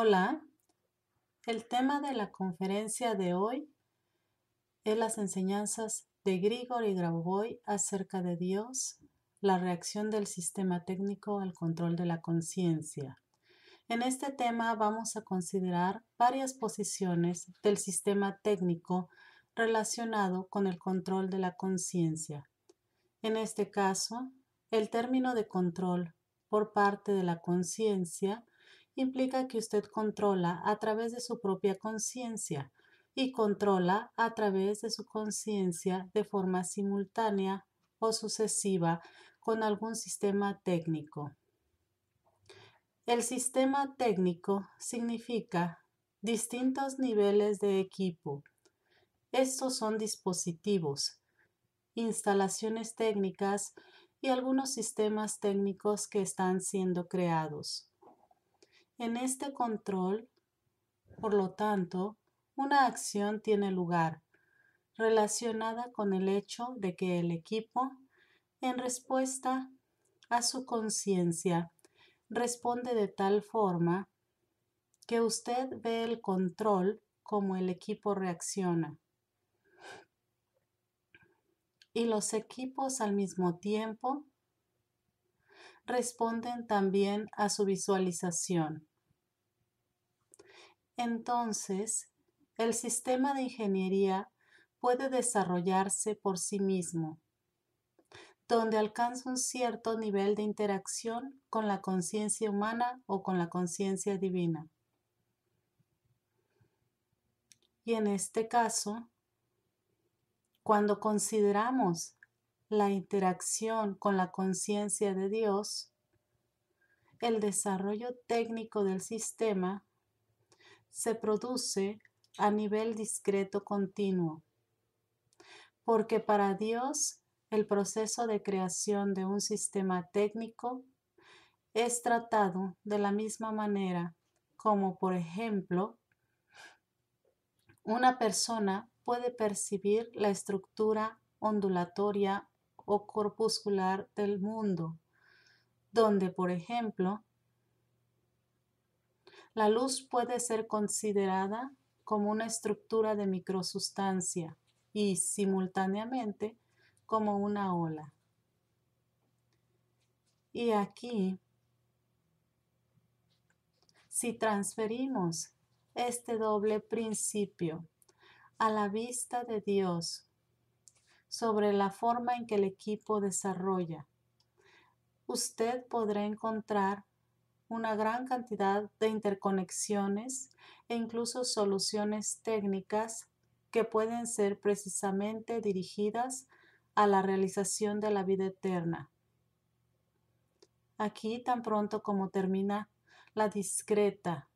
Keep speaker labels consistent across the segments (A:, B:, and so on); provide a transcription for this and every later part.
A: Hola, el tema de la conferencia de hoy es las enseñanzas de y Grauboy acerca de Dios, la reacción del sistema técnico al control de la conciencia. En este tema vamos a considerar varias posiciones del sistema técnico relacionado con el control de la conciencia. En este caso, el término de control por parte de la conciencia implica que usted controla a través de su propia conciencia y controla a través de su conciencia de forma simultánea o sucesiva con algún sistema técnico. El sistema técnico significa distintos niveles de equipo. Estos son dispositivos, instalaciones técnicas y algunos sistemas técnicos que están siendo creados. En este control, por lo tanto, una acción tiene lugar relacionada con el hecho de que el equipo, en respuesta a su conciencia, responde de tal forma que usted ve el control como el equipo reacciona. Y los equipos al mismo tiempo responden también a su visualización entonces el sistema de ingeniería puede desarrollarse por sí mismo, donde alcanza un cierto nivel de interacción con la conciencia humana o con la conciencia divina. Y en este caso, cuando consideramos la interacción con la conciencia de Dios, el desarrollo técnico del sistema se produce a nivel discreto continuo, porque para Dios el proceso de creación de un sistema técnico es tratado de la misma manera como, por ejemplo, una persona puede percibir la estructura ondulatoria o corpuscular del mundo, donde, por ejemplo, la luz puede ser considerada como una estructura de microsustancia y simultáneamente como una ola. Y aquí, si transferimos este doble principio a la vista de Dios sobre la forma en que el equipo desarrolla, usted podrá encontrar una gran cantidad de interconexiones e incluso soluciones técnicas que pueden ser precisamente dirigidas a la realización de la vida eterna. Aquí tan pronto como termina la discreta,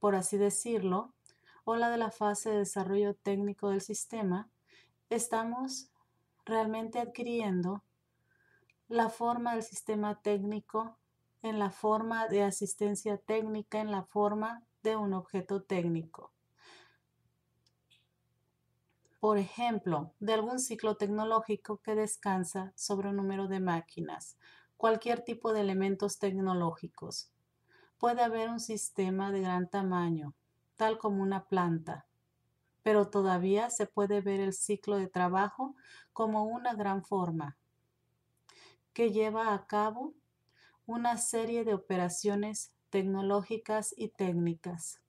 A: por así decirlo, o la de la fase de desarrollo técnico del sistema, estamos realmente adquiriendo la forma del sistema técnico en la forma de asistencia técnica, en la forma de un objeto técnico. Por ejemplo, de algún ciclo tecnológico que descansa sobre un número de máquinas, cualquier tipo de elementos tecnológicos. Puede haber un sistema de gran tamaño, tal como una planta, pero todavía se puede ver el ciclo de trabajo como una gran forma que lleva a cabo una serie de operaciones tecnológicas y técnicas.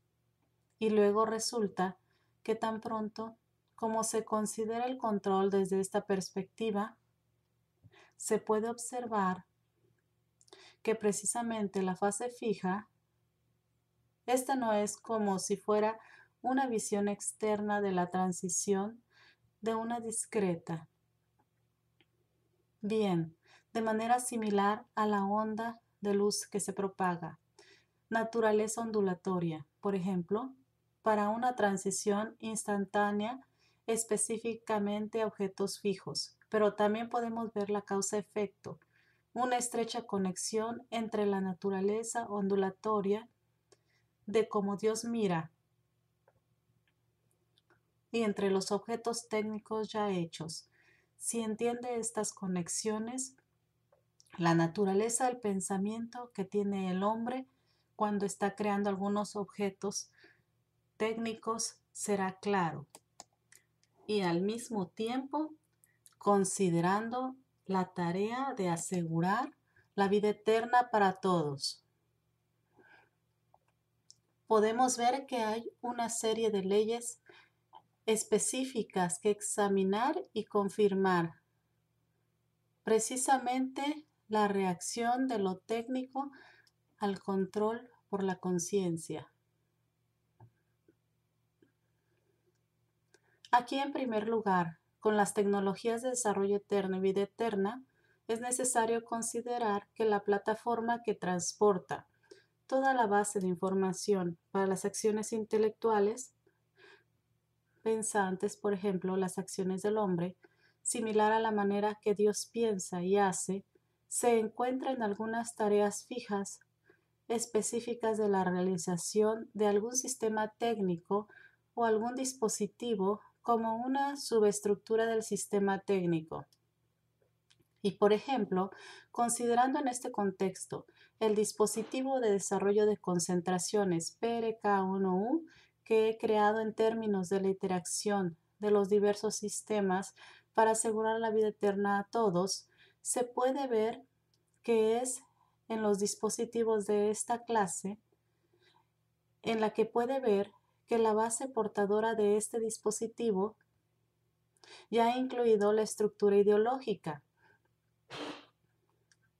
A: Y luego resulta que tan pronto como se considera el control desde esta perspectiva, se puede observar que precisamente la fase fija, esta no es como si fuera una visión externa de la transición de una discreta. Bien, de manera similar a la onda de luz que se propaga. Naturaleza ondulatoria, por ejemplo, para una transición instantánea específicamente a objetos fijos, pero también podemos ver la causa-efecto, una estrecha conexión entre la naturaleza ondulatoria de cómo Dios mira y entre los objetos técnicos ya hechos. Si entiende estas conexiones, la naturaleza del pensamiento que tiene el hombre cuando está creando algunos objetos técnicos será claro. Y al mismo tiempo, considerando la tarea de asegurar la vida eterna para todos. Podemos ver que hay una serie de leyes específicas que examinar y confirmar. Precisamente la reacción de lo técnico al control por la conciencia. Aquí en primer lugar, con las tecnologías de desarrollo eterno y vida eterna, es necesario considerar que la plataforma que transporta toda la base de información para las acciones intelectuales pensantes, por ejemplo, las acciones del hombre, similar a la manera que Dios piensa y hace, se encuentra en algunas tareas fijas específicas de la realización de algún sistema técnico o algún dispositivo como una subestructura del sistema técnico. Y por ejemplo, considerando en este contexto el dispositivo de desarrollo de concentraciones PRK1U que he creado en términos de la interacción de los diversos sistemas para asegurar la vida eterna a todos, se puede ver que es en los dispositivos de esta clase en la que puede ver que la base portadora de este dispositivo ya ha incluido la estructura ideológica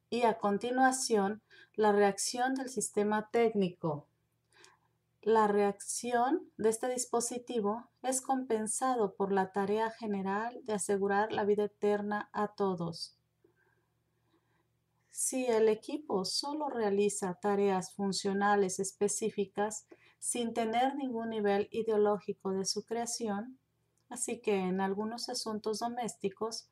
A: y a continuación la reacción del sistema técnico. La reacción de este dispositivo es compensado por la tarea general de asegurar la vida eterna a todos. Si el equipo solo realiza tareas funcionales específicas sin tener ningún nivel ideológico de su creación, así que en algunos asuntos domésticos,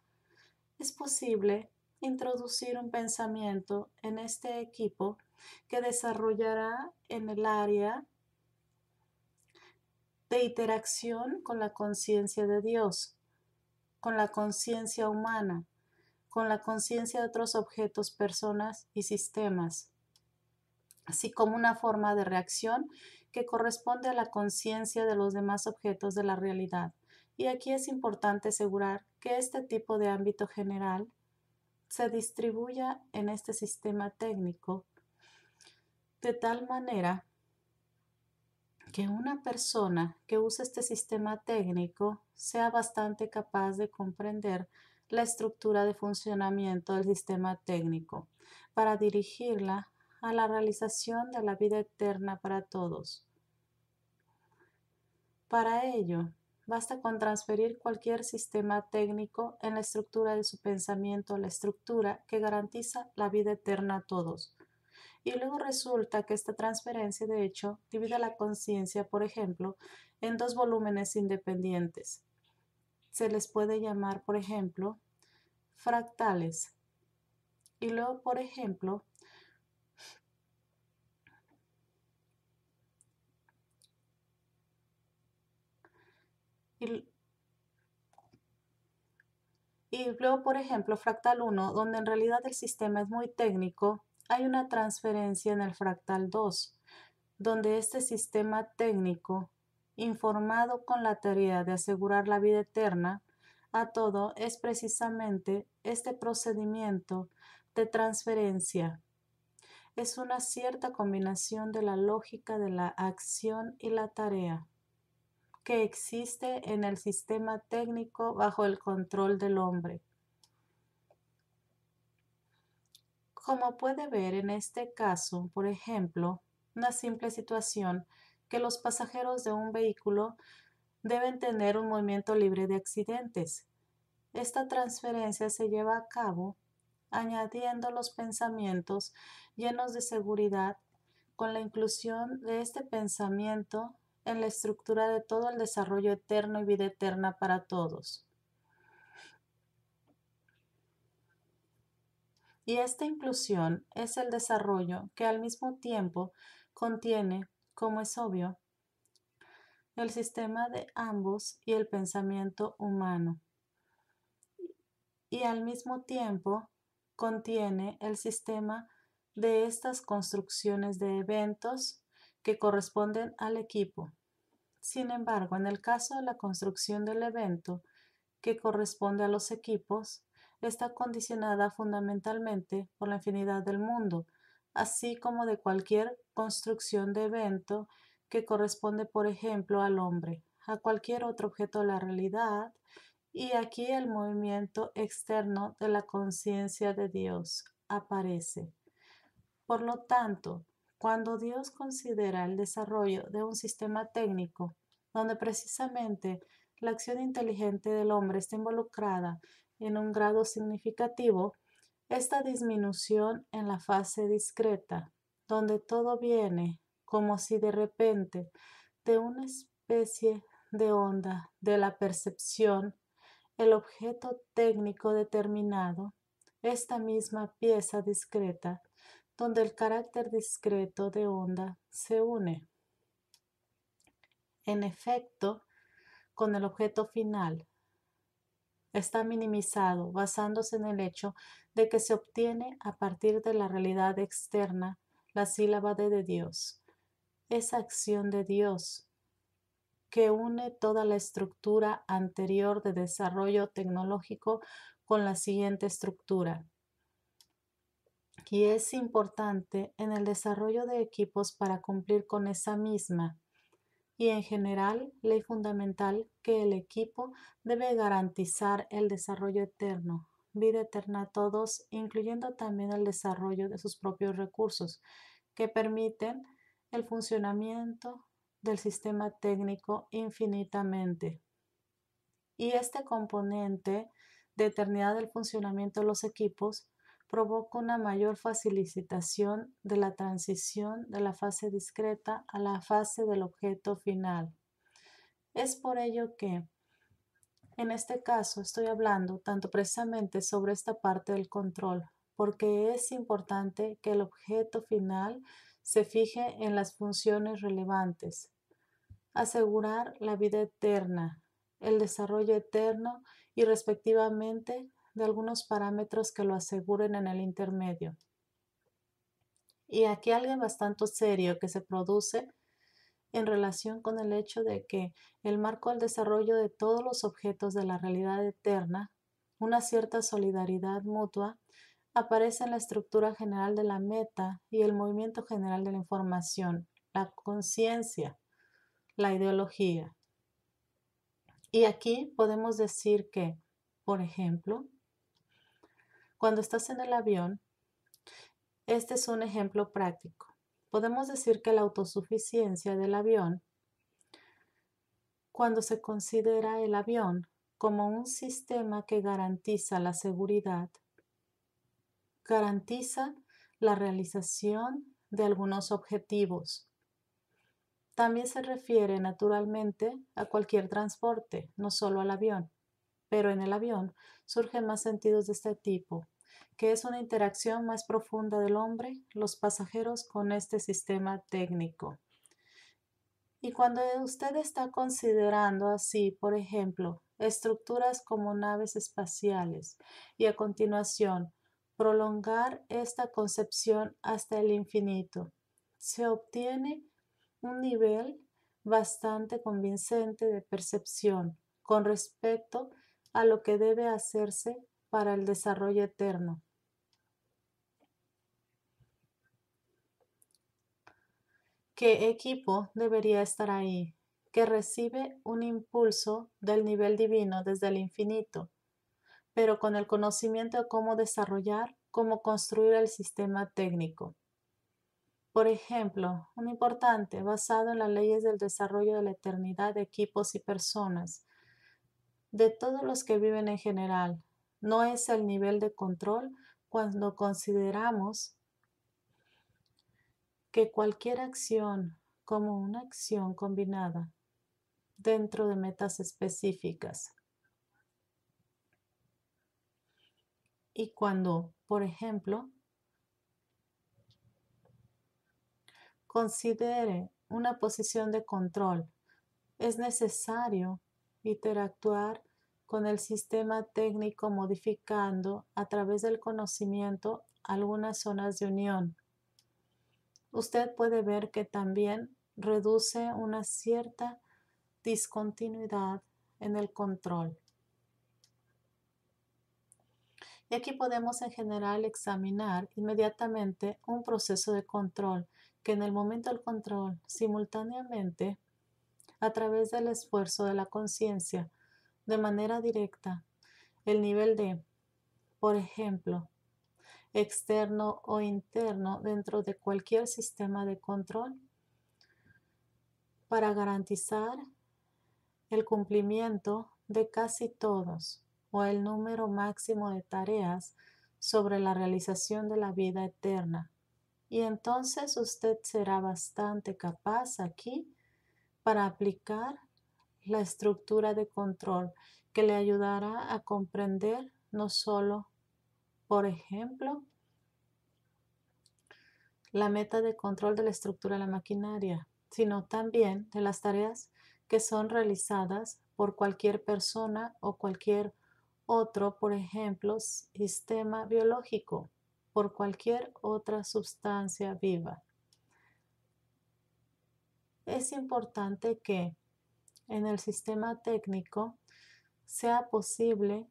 A: es posible introducir un pensamiento en este equipo que desarrollará en el área de interacción con la conciencia de Dios, con la conciencia humana, con la conciencia de otros objetos, personas y sistemas, así como una forma de reacción que corresponde a la conciencia de los demás objetos de la realidad. Y aquí es importante asegurar que este tipo de ámbito general se distribuya en este sistema técnico de tal manera que una persona que use este sistema técnico sea bastante capaz de comprender la estructura de funcionamiento del sistema técnico para dirigirla a la realización de la vida eterna para todos. Para ello, basta con transferir cualquier sistema técnico en la estructura de su pensamiento la estructura que garantiza la vida eterna a todos. Y luego resulta que esta transferencia, de hecho, divide la conciencia, por ejemplo, en dos volúmenes independientes, se les puede llamar, por ejemplo, fractales. Y luego, por ejemplo, y, luego, por ejemplo, fractal 1, donde en realidad el sistema es muy técnico, hay una transferencia en el fractal 2, donde este sistema técnico informado con la tarea de asegurar la vida eterna a todo es precisamente este procedimiento de transferencia. Es una cierta combinación de la lógica de la acción y la tarea que existe en el sistema técnico bajo el control del hombre. Como puede ver en este caso, por ejemplo, una simple situación que los pasajeros de un vehículo deben tener un movimiento libre de accidentes. Esta transferencia se lleva a cabo añadiendo los pensamientos llenos de seguridad con la inclusión de este pensamiento en la estructura de todo el desarrollo eterno y vida eterna para todos. Y esta inclusión es el desarrollo que al mismo tiempo contiene como es obvio, el sistema de ambos y el pensamiento humano. Y al mismo tiempo contiene el sistema de estas construcciones de eventos que corresponden al equipo. Sin embargo, en el caso de la construcción del evento que corresponde a los equipos, está condicionada fundamentalmente por la infinidad del mundo, así como de cualquier construcción de evento que corresponde, por ejemplo, al hombre, a cualquier otro objeto de la realidad, y aquí el movimiento externo de la conciencia de Dios aparece. Por lo tanto, cuando Dios considera el desarrollo de un sistema técnico donde precisamente la acción inteligente del hombre está involucrada en un grado significativo, esta disminución en la fase discreta donde todo viene como si de repente de una especie de onda de la percepción, el objeto técnico determinado, esta misma pieza discreta, donde el carácter discreto de onda se une. En efecto, con el objeto final, está minimizado basándose en el hecho de que se obtiene a partir de la realidad externa la sílaba de Dios. Esa acción de Dios que une toda la estructura anterior de desarrollo tecnológico con la siguiente estructura. Y es importante en el desarrollo de equipos para cumplir con esa misma y en general ley fundamental que el equipo debe garantizar el desarrollo eterno, vida eterna a todos, incluyendo también el desarrollo de sus propios recursos que permiten el funcionamiento del sistema técnico infinitamente. Y este componente de eternidad del funcionamiento de los equipos provoca una mayor facilitación de la transición de la fase discreta a la fase del objeto final. Es por ello que en este caso estoy hablando tanto precisamente sobre esta parte del control, porque es importante que el objeto final se fije en las funciones relevantes, asegurar la vida eterna, el desarrollo eterno y respectivamente de algunos parámetros que lo aseguren en el intermedio. Y aquí alguien bastante serio que se produce en relación con el hecho de que el marco del desarrollo de todos los objetos de la realidad eterna, una cierta solidaridad mutua, aparece en la estructura general de la meta y el movimiento general de la información, la conciencia, la ideología. Y aquí podemos decir que, por ejemplo, cuando estás en el avión, este es un ejemplo práctico podemos decir que la autosuficiencia del avión, cuando se considera el avión como un sistema que garantiza la seguridad, garantiza la realización de algunos objetivos. También se refiere naturalmente a cualquier transporte, no solo al avión, pero en el avión surgen más sentidos de este tipo, que es una interacción más profunda del hombre, los pasajeros con este sistema técnico. Y cuando usted está considerando así, por ejemplo, estructuras como naves espaciales y a continuación prolongar esta concepción hasta el infinito, se obtiene un nivel bastante convincente de percepción con respecto a lo que debe hacerse para el desarrollo eterno. ¿Qué equipo debería estar ahí? Que recibe un impulso del nivel divino desde el infinito, pero con el conocimiento de cómo desarrollar, cómo construir el sistema técnico. Por ejemplo, un importante basado en las leyes del desarrollo de la eternidad de equipos y personas, de todos los que viven en general, no es el nivel de control cuando consideramos que cualquier acción como una acción combinada dentro de metas específicas. Y cuando, por ejemplo, considere una posición de control, es necesario interactuar con el sistema técnico modificando a través del conocimiento algunas zonas de unión usted puede ver que también reduce una cierta discontinuidad en el control. Y aquí podemos en general examinar inmediatamente un proceso de control que en el momento del control simultáneamente a través del esfuerzo de la conciencia de manera directa el nivel de, por ejemplo, externo o interno dentro de cualquier sistema de control para garantizar el cumplimiento de casi todos o el número máximo de tareas sobre la realización de la vida eterna. Y entonces usted será bastante capaz aquí para aplicar la estructura de control que le ayudará a comprender no solo por ejemplo, la meta de control de la estructura de la maquinaria, sino también de las tareas que son realizadas por cualquier persona o cualquier otro, por ejemplo, sistema biológico, por cualquier otra sustancia viva. Es importante que en el sistema técnico sea posible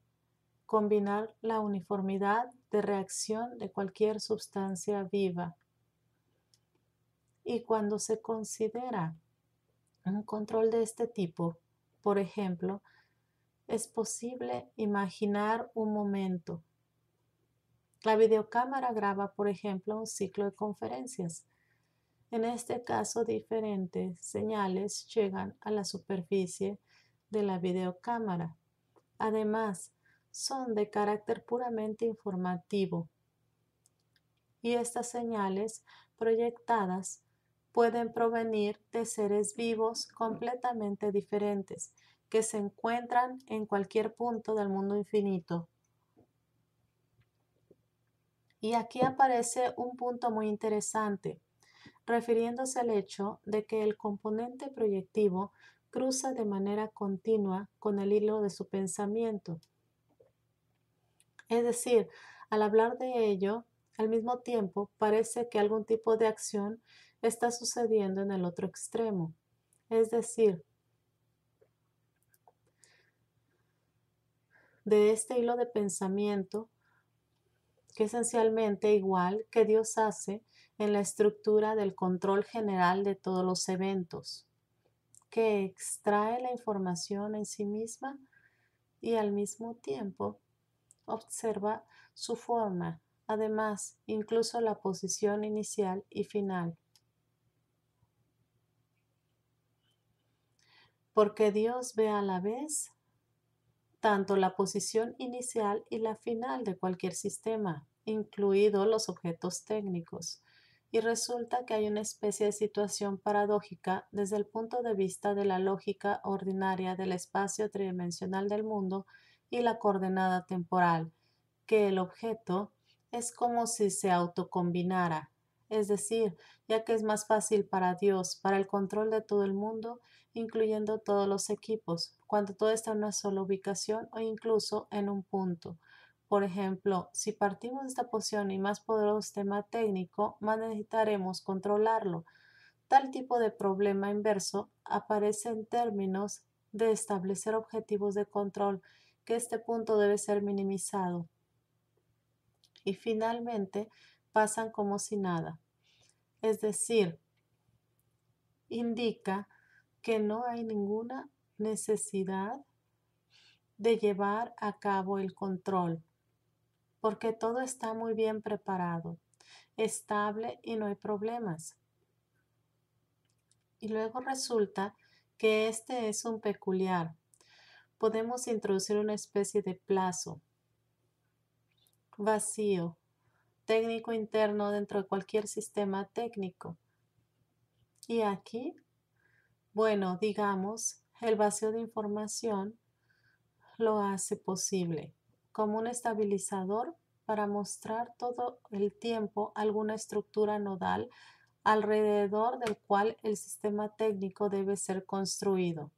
A: combinar la uniformidad de reacción de cualquier sustancia viva. Y cuando se considera un control de este tipo, por ejemplo, es posible imaginar un momento. La videocámara graba, por ejemplo, un ciclo de conferencias. En este caso, diferentes señales llegan a la superficie de la videocámara. Además, son de carácter puramente informativo y estas señales proyectadas pueden provenir de seres vivos completamente diferentes que se encuentran en cualquier punto del mundo infinito. Y aquí aparece un punto muy interesante, refiriéndose al hecho de que el componente proyectivo cruza de manera continua con el hilo de su pensamiento es decir, al hablar de ello, al mismo tiempo parece que algún tipo de acción está sucediendo en el otro extremo. Es decir, de este hilo de pensamiento, que esencialmente igual que Dios hace en la estructura del control general de todos los eventos, que extrae la información en sí misma y al mismo tiempo observa su forma, además incluso la posición inicial y final. Porque Dios ve a la vez tanto la posición inicial y la final de cualquier sistema, incluidos los objetos técnicos. Y resulta que hay una especie de situación paradójica desde el punto de vista de la lógica ordinaria del espacio tridimensional del mundo y la coordenada temporal, que el objeto es como si se autocombinara, es decir, ya que es más fácil para Dios, para el control de todo el mundo, incluyendo todos los equipos, cuando todo está en una sola ubicación o incluso en un punto. Por ejemplo, si partimos de esta posición y más poderoso tema técnico, más necesitaremos controlarlo. Tal tipo de problema inverso aparece en términos de establecer objetivos de control que este punto debe ser minimizado. Y finalmente pasan como si nada. Es decir, indica que no hay ninguna necesidad de llevar a cabo el control, porque todo está muy bien preparado, estable y no hay problemas. Y luego resulta que este es un peculiar, podemos introducir una especie de plazo vacío técnico interno dentro de cualquier sistema técnico. Y aquí, bueno, digamos, el vacío de información lo hace posible como un estabilizador para mostrar todo el tiempo alguna estructura nodal alrededor del cual el sistema técnico debe ser construido.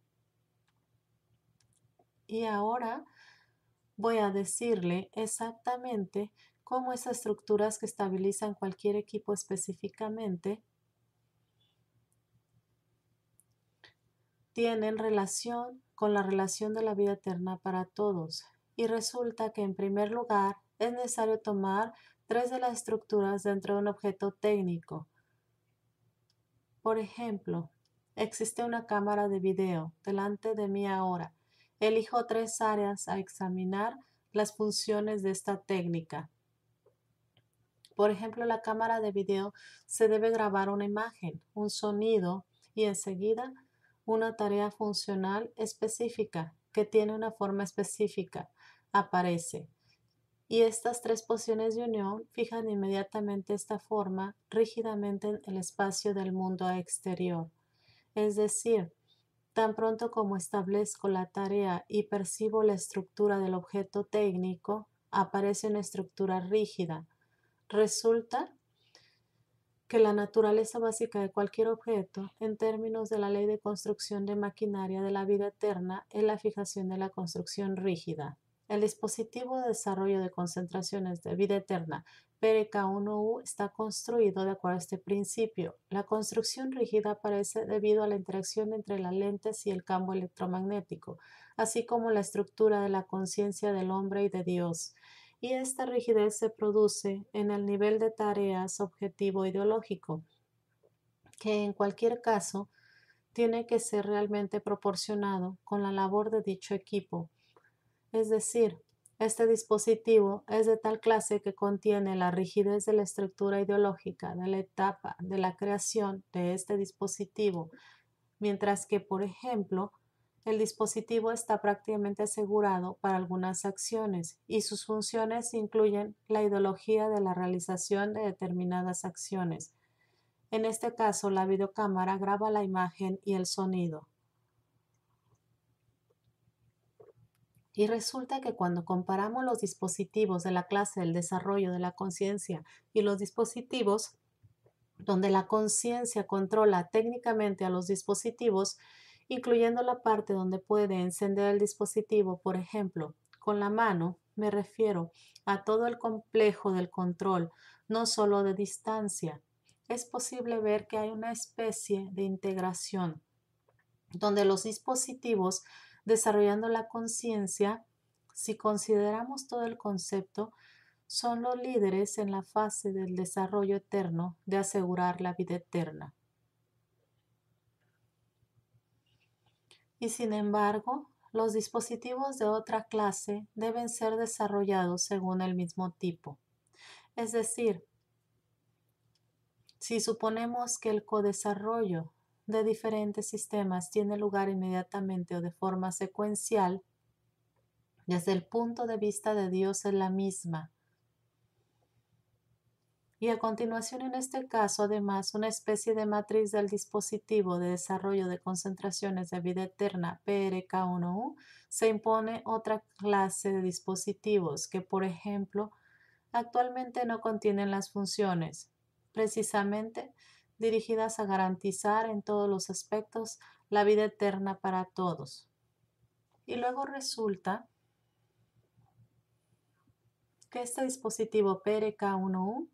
A: Y ahora voy a decirle exactamente cómo esas estructuras que estabilizan cualquier equipo específicamente tienen relación con la relación de la vida eterna para todos. Y resulta que en primer lugar es necesario tomar tres de las estructuras dentro de un objeto técnico. Por ejemplo, existe una cámara de video delante de mí ahora elijo tres áreas a examinar las funciones de esta técnica. Por ejemplo, la cámara de video se debe grabar una imagen, un sonido y enseguida una tarea funcional específica que tiene una forma específica aparece. Y estas tres posiciones de unión fijan inmediatamente esta forma rígidamente en el espacio del mundo exterior. Es decir, Tan pronto como establezco la tarea y percibo la estructura del objeto técnico, aparece una estructura rígida. Resulta que la naturaleza básica de cualquier objeto, en términos de la ley de construcción de maquinaria de la vida eterna, es la fijación de la construcción rígida. El dispositivo de desarrollo de concentraciones de vida eterna PRK1U está construido de acuerdo a este principio. La construcción rígida aparece debido a la interacción entre las lentes y el campo electromagnético, así como la estructura de la conciencia del hombre y de Dios. Y esta rigidez se produce en el nivel de tareas objetivo ideológico, que en cualquier caso tiene que ser realmente proporcionado con la labor de dicho equipo. Es decir, este dispositivo es de tal clase que contiene la rigidez de la estructura ideológica de la etapa de la creación de este dispositivo, mientras que, por ejemplo, el dispositivo está prácticamente asegurado para algunas acciones y sus funciones incluyen la ideología de la realización de determinadas acciones. En este caso, la videocámara graba la imagen y el sonido. Y resulta que cuando comparamos los dispositivos de la clase del desarrollo de la conciencia y los dispositivos donde la conciencia controla técnicamente a los dispositivos, incluyendo la parte donde puede encender el dispositivo, por ejemplo, con la mano, me refiero a todo el complejo del control, no solo de distancia. Es posible ver que hay una especie de integración donde los dispositivos desarrollando la conciencia, si consideramos todo el concepto, son los líderes en la fase del desarrollo eterno de asegurar la vida eterna. Y sin embargo, los dispositivos de otra clase deben ser desarrollados según el mismo tipo. Es decir, si suponemos que el codesarrollo de diferentes sistemas tiene lugar inmediatamente o de forma secuencial, desde el punto de vista de Dios es la misma. Y a continuación, en este caso, además, una especie de matriz del dispositivo de desarrollo de concentraciones de vida eterna PRK1U se impone otra clase de dispositivos que, por ejemplo, actualmente no contienen las funciones. Precisamente, dirigidas a garantizar en todos los aspectos la vida eterna para todos. Y luego resulta que este dispositivo PRK1U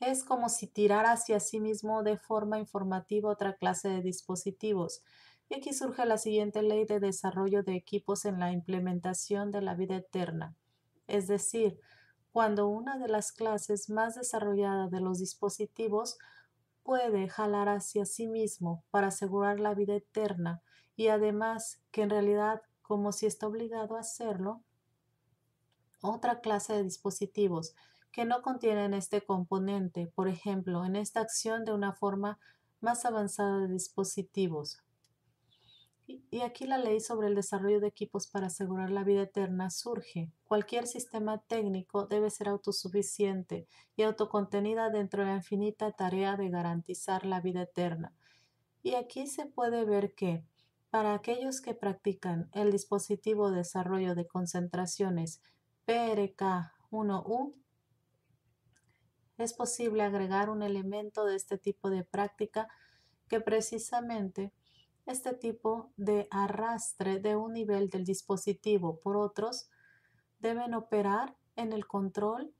A: es como si tirara hacia sí mismo de forma informativa otra clase de dispositivos. Y aquí surge la siguiente ley de desarrollo de equipos en la implementación de la vida eterna. Es decir, cuando una de las clases más desarrolladas de los dispositivos puede jalar hacia sí mismo para asegurar la vida eterna y además que en realidad como si está obligado a hacerlo, otra clase de dispositivos que no contienen este componente, por ejemplo, en esta acción de una forma más avanzada de dispositivos, y aquí la ley sobre el desarrollo de equipos para asegurar la vida eterna surge. Cualquier sistema técnico debe ser autosuficiente y autocontenida dentro de la infinita tarea de garantizar la vida eterna. Y aquí se puede ver que, para aquellos que practican el dispositivo de desarrollo de concentraciones PRK1U, es posible agregar un elemento de este tipo de práctica que precisamente este tipo de arrastre de un nivel del dispositivo por otros deben operar en el control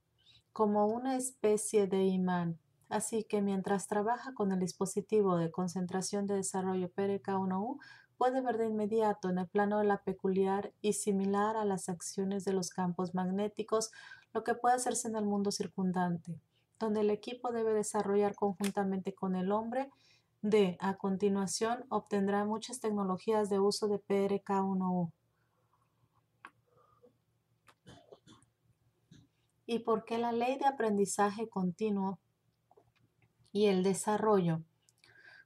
A: como una especie de imán. Así que mientras trabaja con el dispositivo de concentración de desarrollo PRK1U, puede ver de inmediato en el plano de la peculiar y similar a las acciones de los campos magnéticos lo que puede hacerse en el mundo circundante, donde el equipo debe desarrollar conjuntamente con el hombre D. A continuación, obtendrá muchas tecnologías de uso de PRK1U. ¿Y por qué la ley de aprendizaje continuo y el desarrollo?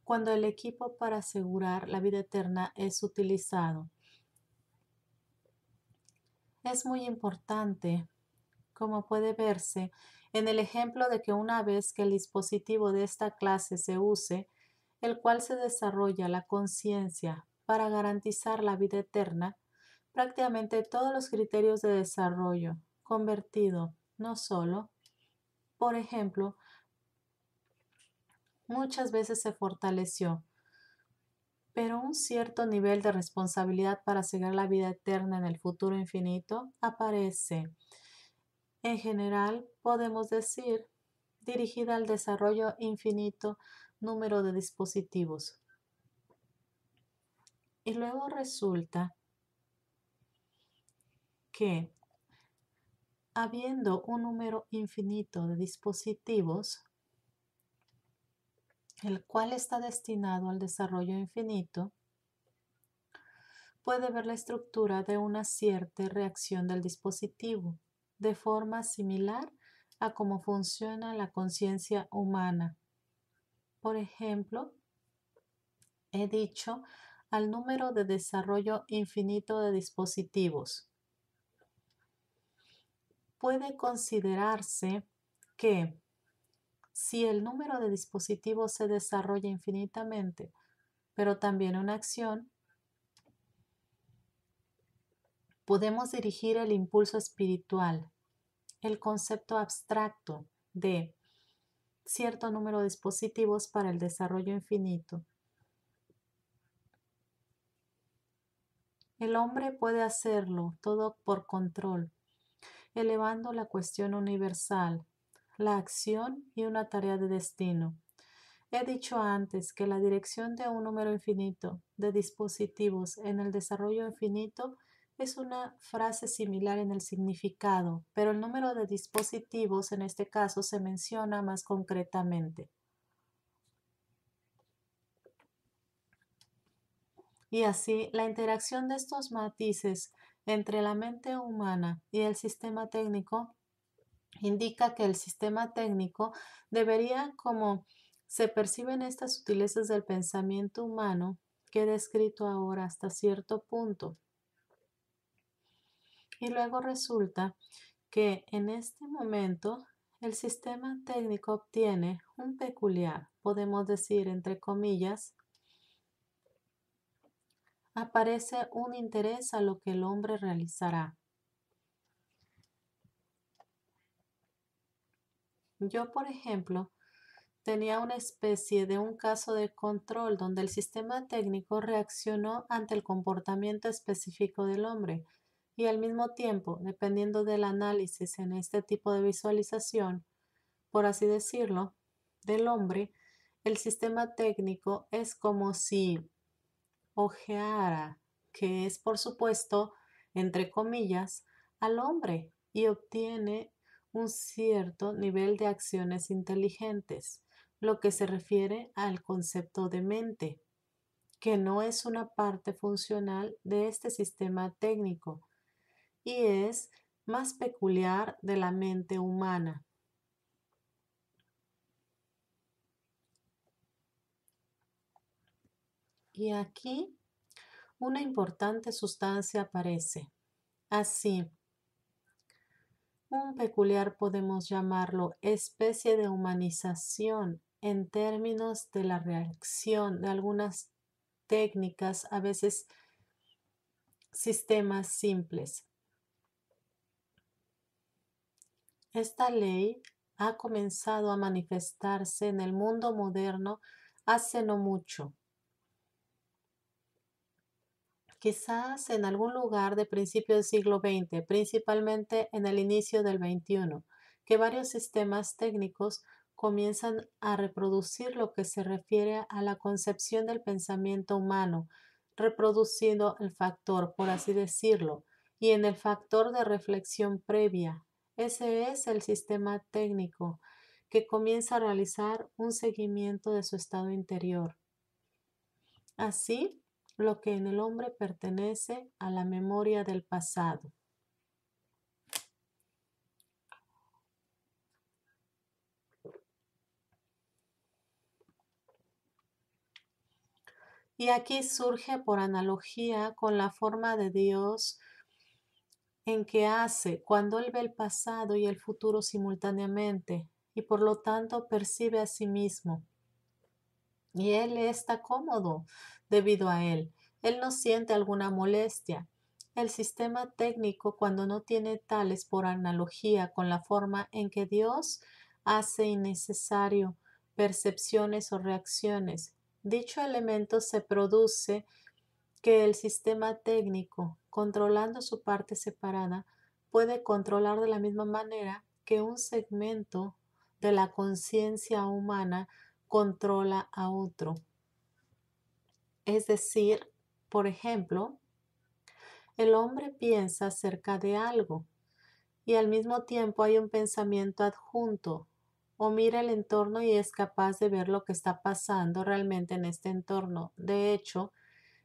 A: Cuando el equipo para asegurar la vida eterna es utilizado. Es muy importante, como puede verse, en el ejemplo de que una vez que el dispositivo de esta clase se use, el cual se desarrolla la conciencia para garantizar la vida eterna, prácticamente todos los criterios de desarrollo convertido no solo, por ejemplo, muchas veces se fortaleció, pero un cierto nivel de responsabilidad para seguir la vida eterna en el futuro infinito aparece. En general, podemos decir, dirigida al desarrollo infinito número de dispositivos. Y luego resulta que habiendo un número infinito de dispositivos, el cual está destinado al desarrollo infinito, puede ver la estructura de una cierta reacción del dispositivo, de forma similar a cómo funciona la conciencia humana. Por ejemplo, he dicho al número de desarrollo infinito de dispositivos. Puede considerarse que si el número de dispositivos se desarrolla infinitamente, pero también una acción, podemos dirigir el impulso espiritual, el concepto abstracto de cierto número de dispositivos para el desarrollo infinito. El hombre puede hacerlo todo por control, elevando la cuestión universal, la acción y una tarea de destino. He dicho antes que la dirección de un número infinito de dispositivos en el desarrollo infinito es una frase similar en el significado, pero el número de dispositivos en este caso se menciona más concretamente. Y así, la interacción de estos matices entre la mente humana y el sistema técnico indica que el sistema técnico debería, como se perciben estas sutilezas del pensamiento humano, que he descrito ahora hasta cierto punto y luego resulta que en este momento el sistema técnico obtiene un peculiar, podemos decir entre comillas, aparece un interés a lo que el hombre realizará. Yo, por ejemplo, tenía una especie de un caso de control donde el sistema técnico reaccionó ante el comportamiento específico del hombre, y al mismo tiempo, dependiendo del análisis en este tipo de visualización, por así decirlo, del hombre, el sistema técnico es como si ojeara, que es por supuesto, entre comillas, al hombre y obtiene un cierto nivel de acciones inteligentes, lo que se refiere al concepto de mente, que no es una parte funcional de este sistema técnico, y es más peculiar de la mente humana. Y aquí una importante sustancia aparece. Así, un peculiar podemos llamarlo especie de humanización en términos de la reacción de algunas técnicas, a veces sistemas simples, Esta ley ha comenzado a manifestarse en el mundo moderno hace no mucho. Quizás en algún lugar de principio del siglo XX, principalmente en el inicio del XXI, que varios sistemas técnicos comienzan a reproducir lo que se refiere a la concepción del pensamiento humano, reproduciendo el factor, por así decirlo, y en el factor de reflexión previa, ese es el sistema técnico que comienza a realizar un seguimiento de su estado interior. Así, lo que en el hombre pertenece a la memoria del pasado. Y aquí surge por analogía con la forma de Dios en que hace cuando él ve el pasado y el futuro simultáneamente y por lo tanto percibe a sí mismo. Y él está cómodo debido a él. Él no siente alguna molestia. El sistema técnico cuando no tiene tales por analogía con la forma en que Dios hace innecesario percepciones o reacciones. Dicho elemento se produce que el sistema técnico, controlando su parte separada, puede controlar de la misma manera que un segmento de la conciencia humana controla a otro. Es decir, por ejemplo, el hombre piensa acerca de algo y al mismo tiempo hay un pensamiento adjunto o mira el entorno y es capaz de ver lo que está pasando realmente en este entorno. De hecho,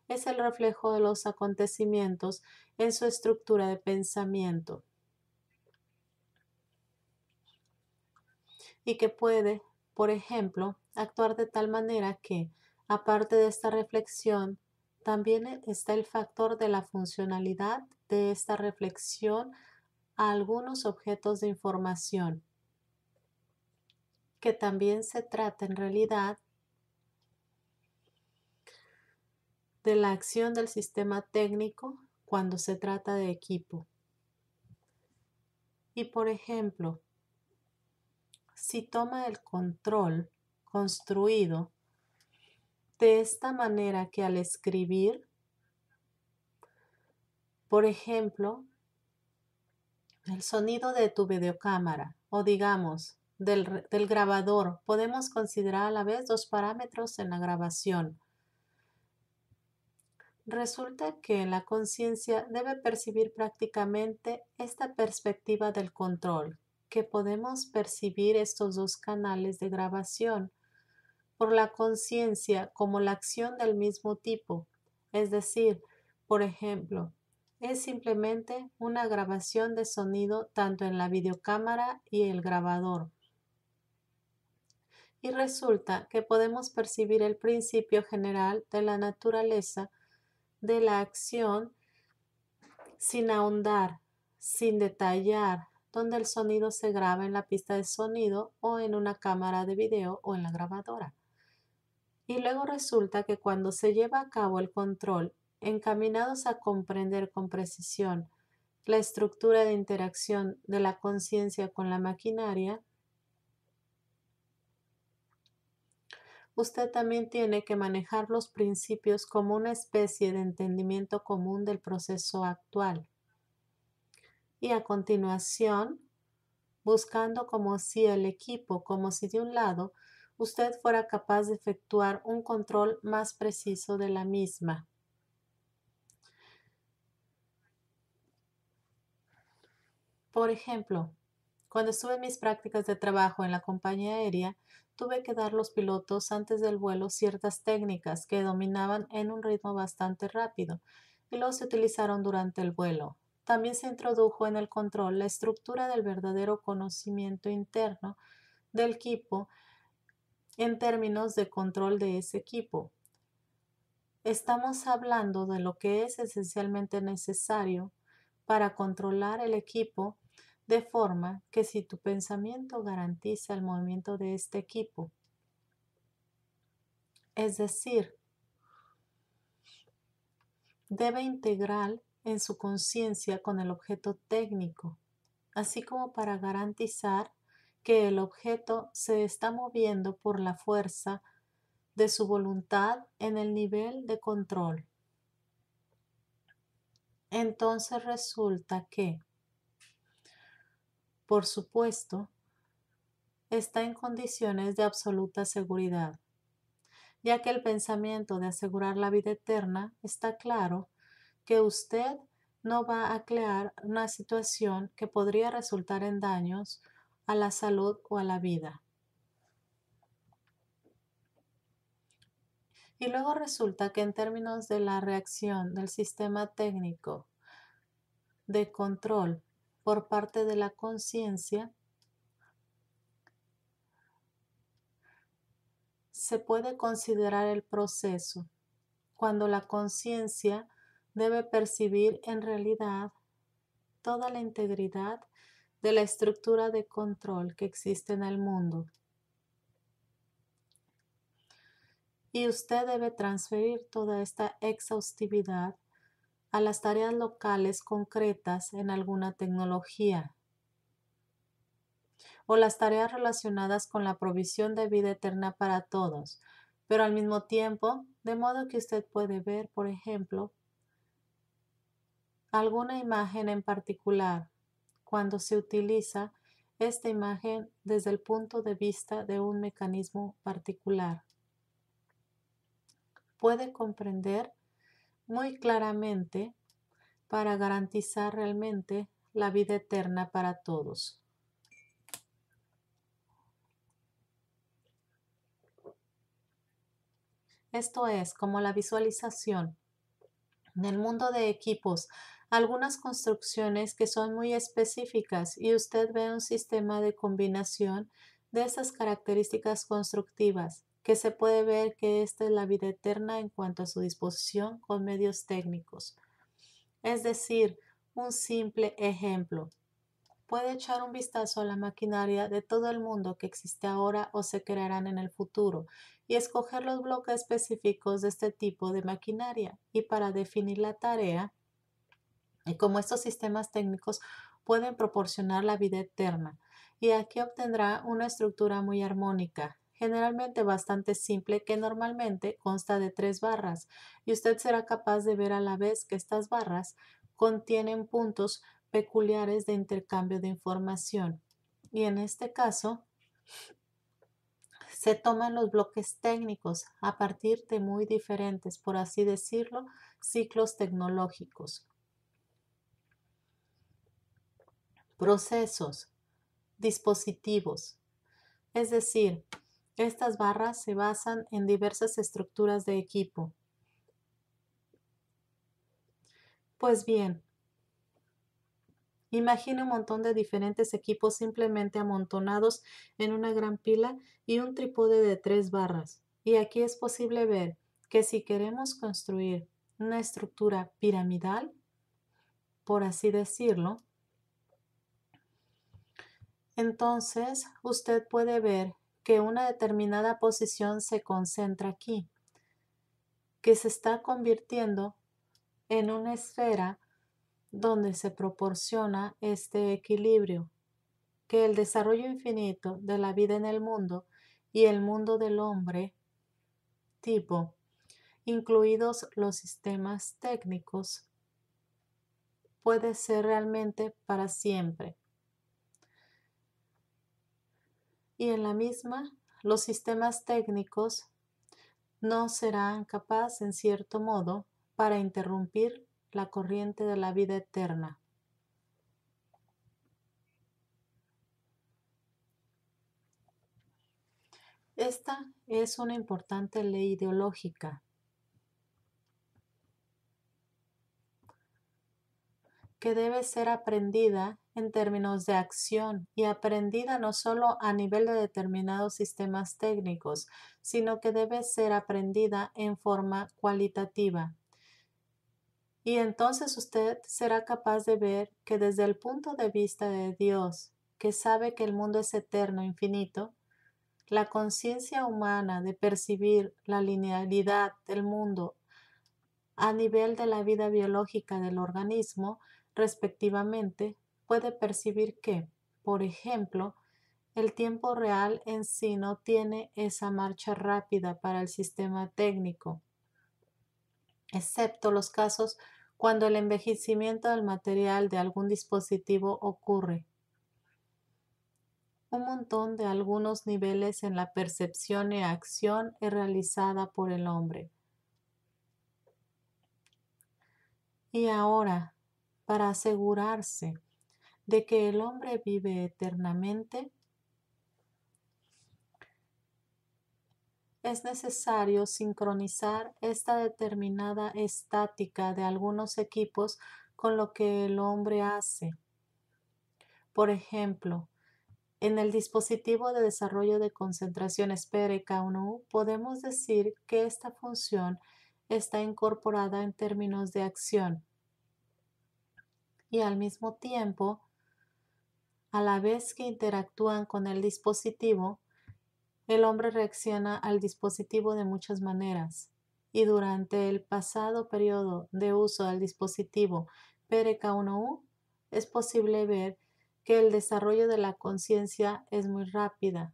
A: es el reflejo de los acontecimientos en su estructura de pensamiento y que puede, por ejemplo, actuar de tal manera que, aparte de esta reflexión, también e-, está el factor de la funcionalidad de esta reflexión a algunos objetos de información, que también se trata en realidad de la acción del sistema técnico cuando se trata de equipo. Y por ejemplo, si toma el control construido de esta manera que al escribir, por ejemplo, el sonido de tu videocámara o digamos del, del grabador, podemos considerar a la vez dos parámetros en la grabación Resulta que la conciencia debe percibir prácticamente esta perspectiva del control, que podemos percibir estos dos canales de grabación por la conciencia como la acción del mismo tipo. Es decir, por ejemplo, es simplemente una grabación de sonido tanto en la videocámara y el grabador. Y resulta que podemos percibir el principio general de la naturaleza de la acción sin ahondar, sin detallar, donde el sonido se graba en la pista de sonido o en una cámara de video o en la grabadora. Y luego resulta que cuando se lleva a cabo el control, encaminados a comprender con precisión la estructura de interacción de la conciencia con la maquinaria, usted también tiene que manejar los principios como una especie de entendimiento común del proceso actual. Y a continuación, buscando como si el equipo, como si de un lado, usted fuera capaz de efectuar un control más preciso de la misma. Por ejemplo, cuando estuve en mis prácticas de trabajo en la compañía aérea, tuve que dar los pilotos antes del vuelo ciertas técnicas que dominaban en un ritmo bastante rápido y los se utilizaron durante el vuelo. También se introdujo en el control la estructura del verdadero conocimiento interno del equipo en términos de control de ese equipo. Estamos hablando de lo que es esencialmente necesario para controlar el equipo de forma que si tu pensamiento garantiza el movimiento de este equipo, es decir, debe integrar en su conciencia con el objeto técnico, así como para garantizar que el objeto se está moviendo por la fuerza de su voluntad en el nivel de control. Entonces resulta que por supuesto, está en condiciones de absoluta seguridad, ya que el pensamiento de asegurar la vida eterna está claro que usted no va a crear una situación que podría resultar en daños a la salud o a la vida. Y luego resulta que en términos de la reacción del sistema técnico de control por parte de la conciencia, se puede considerar el proceso cuando la conciencia debe percibir en realidad toda la integridad de la estructura de control que existe en el mundo. Y usted debe transferir toda esta exhaustividad a las tareas locales concretas en alguna tecnología o las tareas relacionadas con la provisión de vida eterna para todos, pero al mismo tiempo, de modo que usted puede ver, por ejemplo, alguna imagen en particular. Cuando se utiliza esta imagen desde el punto de vista de un mecanismo particular, puede comprender muy claramente para garantizar realmente la vida eterna para todos. Esto es como la visualización. En el mundo de equipos, algunas construcciones que son muy específicas y usted ve un sistema de combinación de esas características constructivas que se puede ver que esta es la vida eterna en cuanto a su disposición con medios técnicos. Es decir, un simple ejemplo. Puede echar un vistazo a la maquinaria de todo el mundo que existe ahora o se crearán en el futuro y escoger los bloques específicos de este tipo de maquinaria y para definir la tarea y cómo estos sistemas técnicos pueden proporcionar la vida eterna. Y aquí obtendrá una estructura muy armónica, generalmente bastante simple, que normalmente consta de tres barras, y usted será capaz de ver a la vez que estas barras contienen puntos peculiares de intercambio de información. Y en este caso, se toman los bloques técnicos a partir de muy diferentes, por así decirlo, ciclos tecnológicos. Procesos, dispositivos. Es decir, estas barras se basan en diversas estructuras de equipo. Pues bien, Imagina un montón de diferentes equipos simplemente amontonados en una gran pila y un trípode de tres barras. Y aquí es posible ver que si queremos construir una estructura piramidal, por así decirlo, entonces usted puede ver que una determinada posición se concentra aquí, que se está convirtiendo en una esfera donde se proporciona este equilibrio, que el desarrollo infinito de la vida en el mundo y el mundo del hombre tipo, incluidos los sistemas técnicos, puede ser realmente para siempre. y en la misma los sistemas técnicos no serán capaces en cierto modo, para interrumpir la corriente de la vida eterna. Esta es una importante ley ideológica que debe ser aprendida en términos de acción y aprendida no solo a nivel de determinados sistemas técnicos, sino que debe ser aprendida en forma cualitativa. Y entonces usted será capaz de ver que desde el punto de vista de Dios, que sabe que el mundo es eterno, infinito, la conciencia humana de percibir la linealidad del mundo a nivel de la vida biológica del organismo, respectivamente, puede percibir que, por ejemplo, el tiempo real en sí no tiene esa marcha rápida para el sistema técnico, excepto los casos cuando el envejecimiento del material de algún dispositivo ocurre. Un montón de algunos niveles en la percepción y acción es realizada por el hombre. Y ahora, para asegurarse de que el hombre vive eternamente, es necesario sincronizar esta determinada estática de algunos equipos con lo que el hombre hace. Por ejemplo, en el dispositivo de desarrollo de concentración prk 1 u podemos decir que esta función está incorporada en términos de acción y al mismo tiempo a la vez que interactúan con el dispositivo, el hombre reacciona al dispositivo de muchas maneras y durante el pasado periodo de uso del dispositivo PRK1U es posible ver que el desarrollo de la conciencia es muy rápida.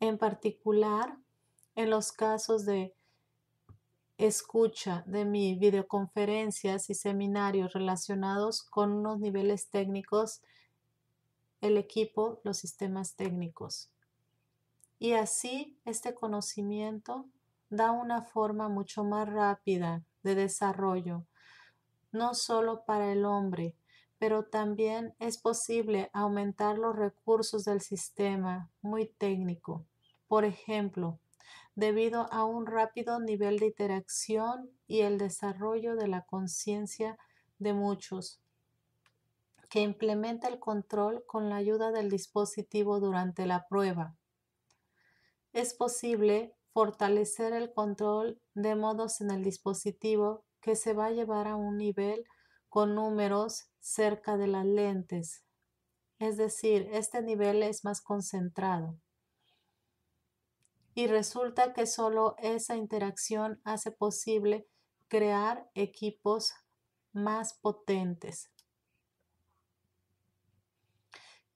A: En particular, en los casos de escucha de mi videoconferencias y seminarios relacionados con unos niveles técnicos el equipo, los sistemas técnicos. Y así este conocimiento da una forma mucho más rápida de desarrollo, no solo para el hombre, pero también es posible aumentar los recursos del sistema muy técnico. Por ejemplo, debido a un rápido nivel de interacción y el desarrollo de la conciencia de muchos, que implementa el control con la ayuda del dispositivo durante la prueba. Es posible fortalecer el control de modos en el dispositivo que se va a llevar a un nivel con números cerca de las lentes. Es decir, este nivel es más concentrado. Y resulta que solo esa interacción hace posible crear equipos más potentes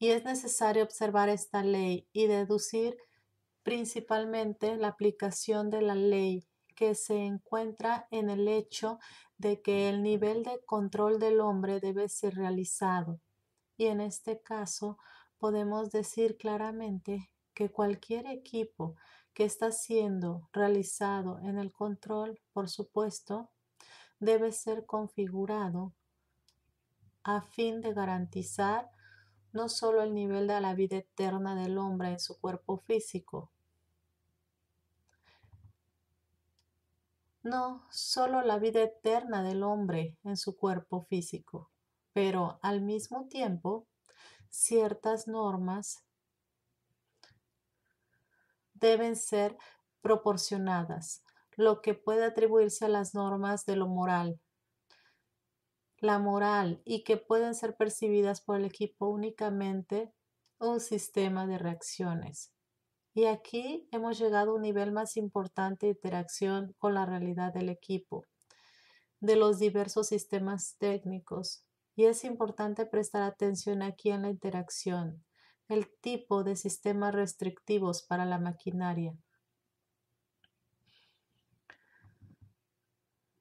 A: y es necesario observar esta ley y deducir principalmente la aplicación de la ley que se encuentra en el hecho de que el nivel de control del hombre debe ser realizado. Y en este caso podemos decir claramente que cualquier equipo que está siendo realizado en el control, por supuesto, debe ser configurado a fin de garantizar no solo el nivel de la vida eterna del hombre en su cuerpo físico, no solo la vida eterna del hombre en su cuerpo físico, pero al mismo tiempo ciertas normas deben ser proporcionadas, lo que puede atribuirse a las normas de lo moral, la moral y que pueden ser percibidas por el equipo únicamente un sistema de reacciones. Y aquí hemos llegado a un nivel más importante de interacción con la realidad del equipo, de los diversos sistemas técnicos. Y es importante prestar atención aquí en la interacción, el tipo de sistemas restrictivos para la maquinaria,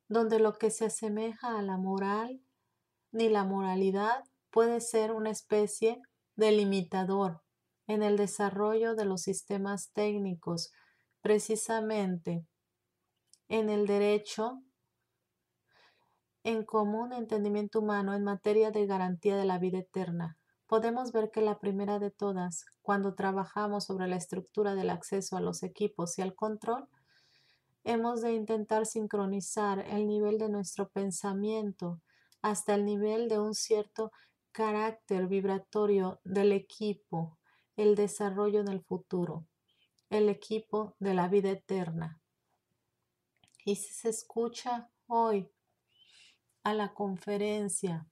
A: donde lo que se asemeja a la moral ni la moralidad puede ser una especie de limitador en el desarrollo de los sistemas técnicos, precisamente en el derecho en común entendimiento humano en materia de garantía de la vida eterna. Podemos ver que la primera de todas, cuando trabajamos sobre la estructura del acceso a los equipos y al control, hemos de intentar sincronizar el nivel de nuestro pensamiento hasta el nivel de un cierto carácter vibratorio del equipo, el desarrollo en el futuro, el equipo de la vida eterna. Y si se escucha hoy a la conferencia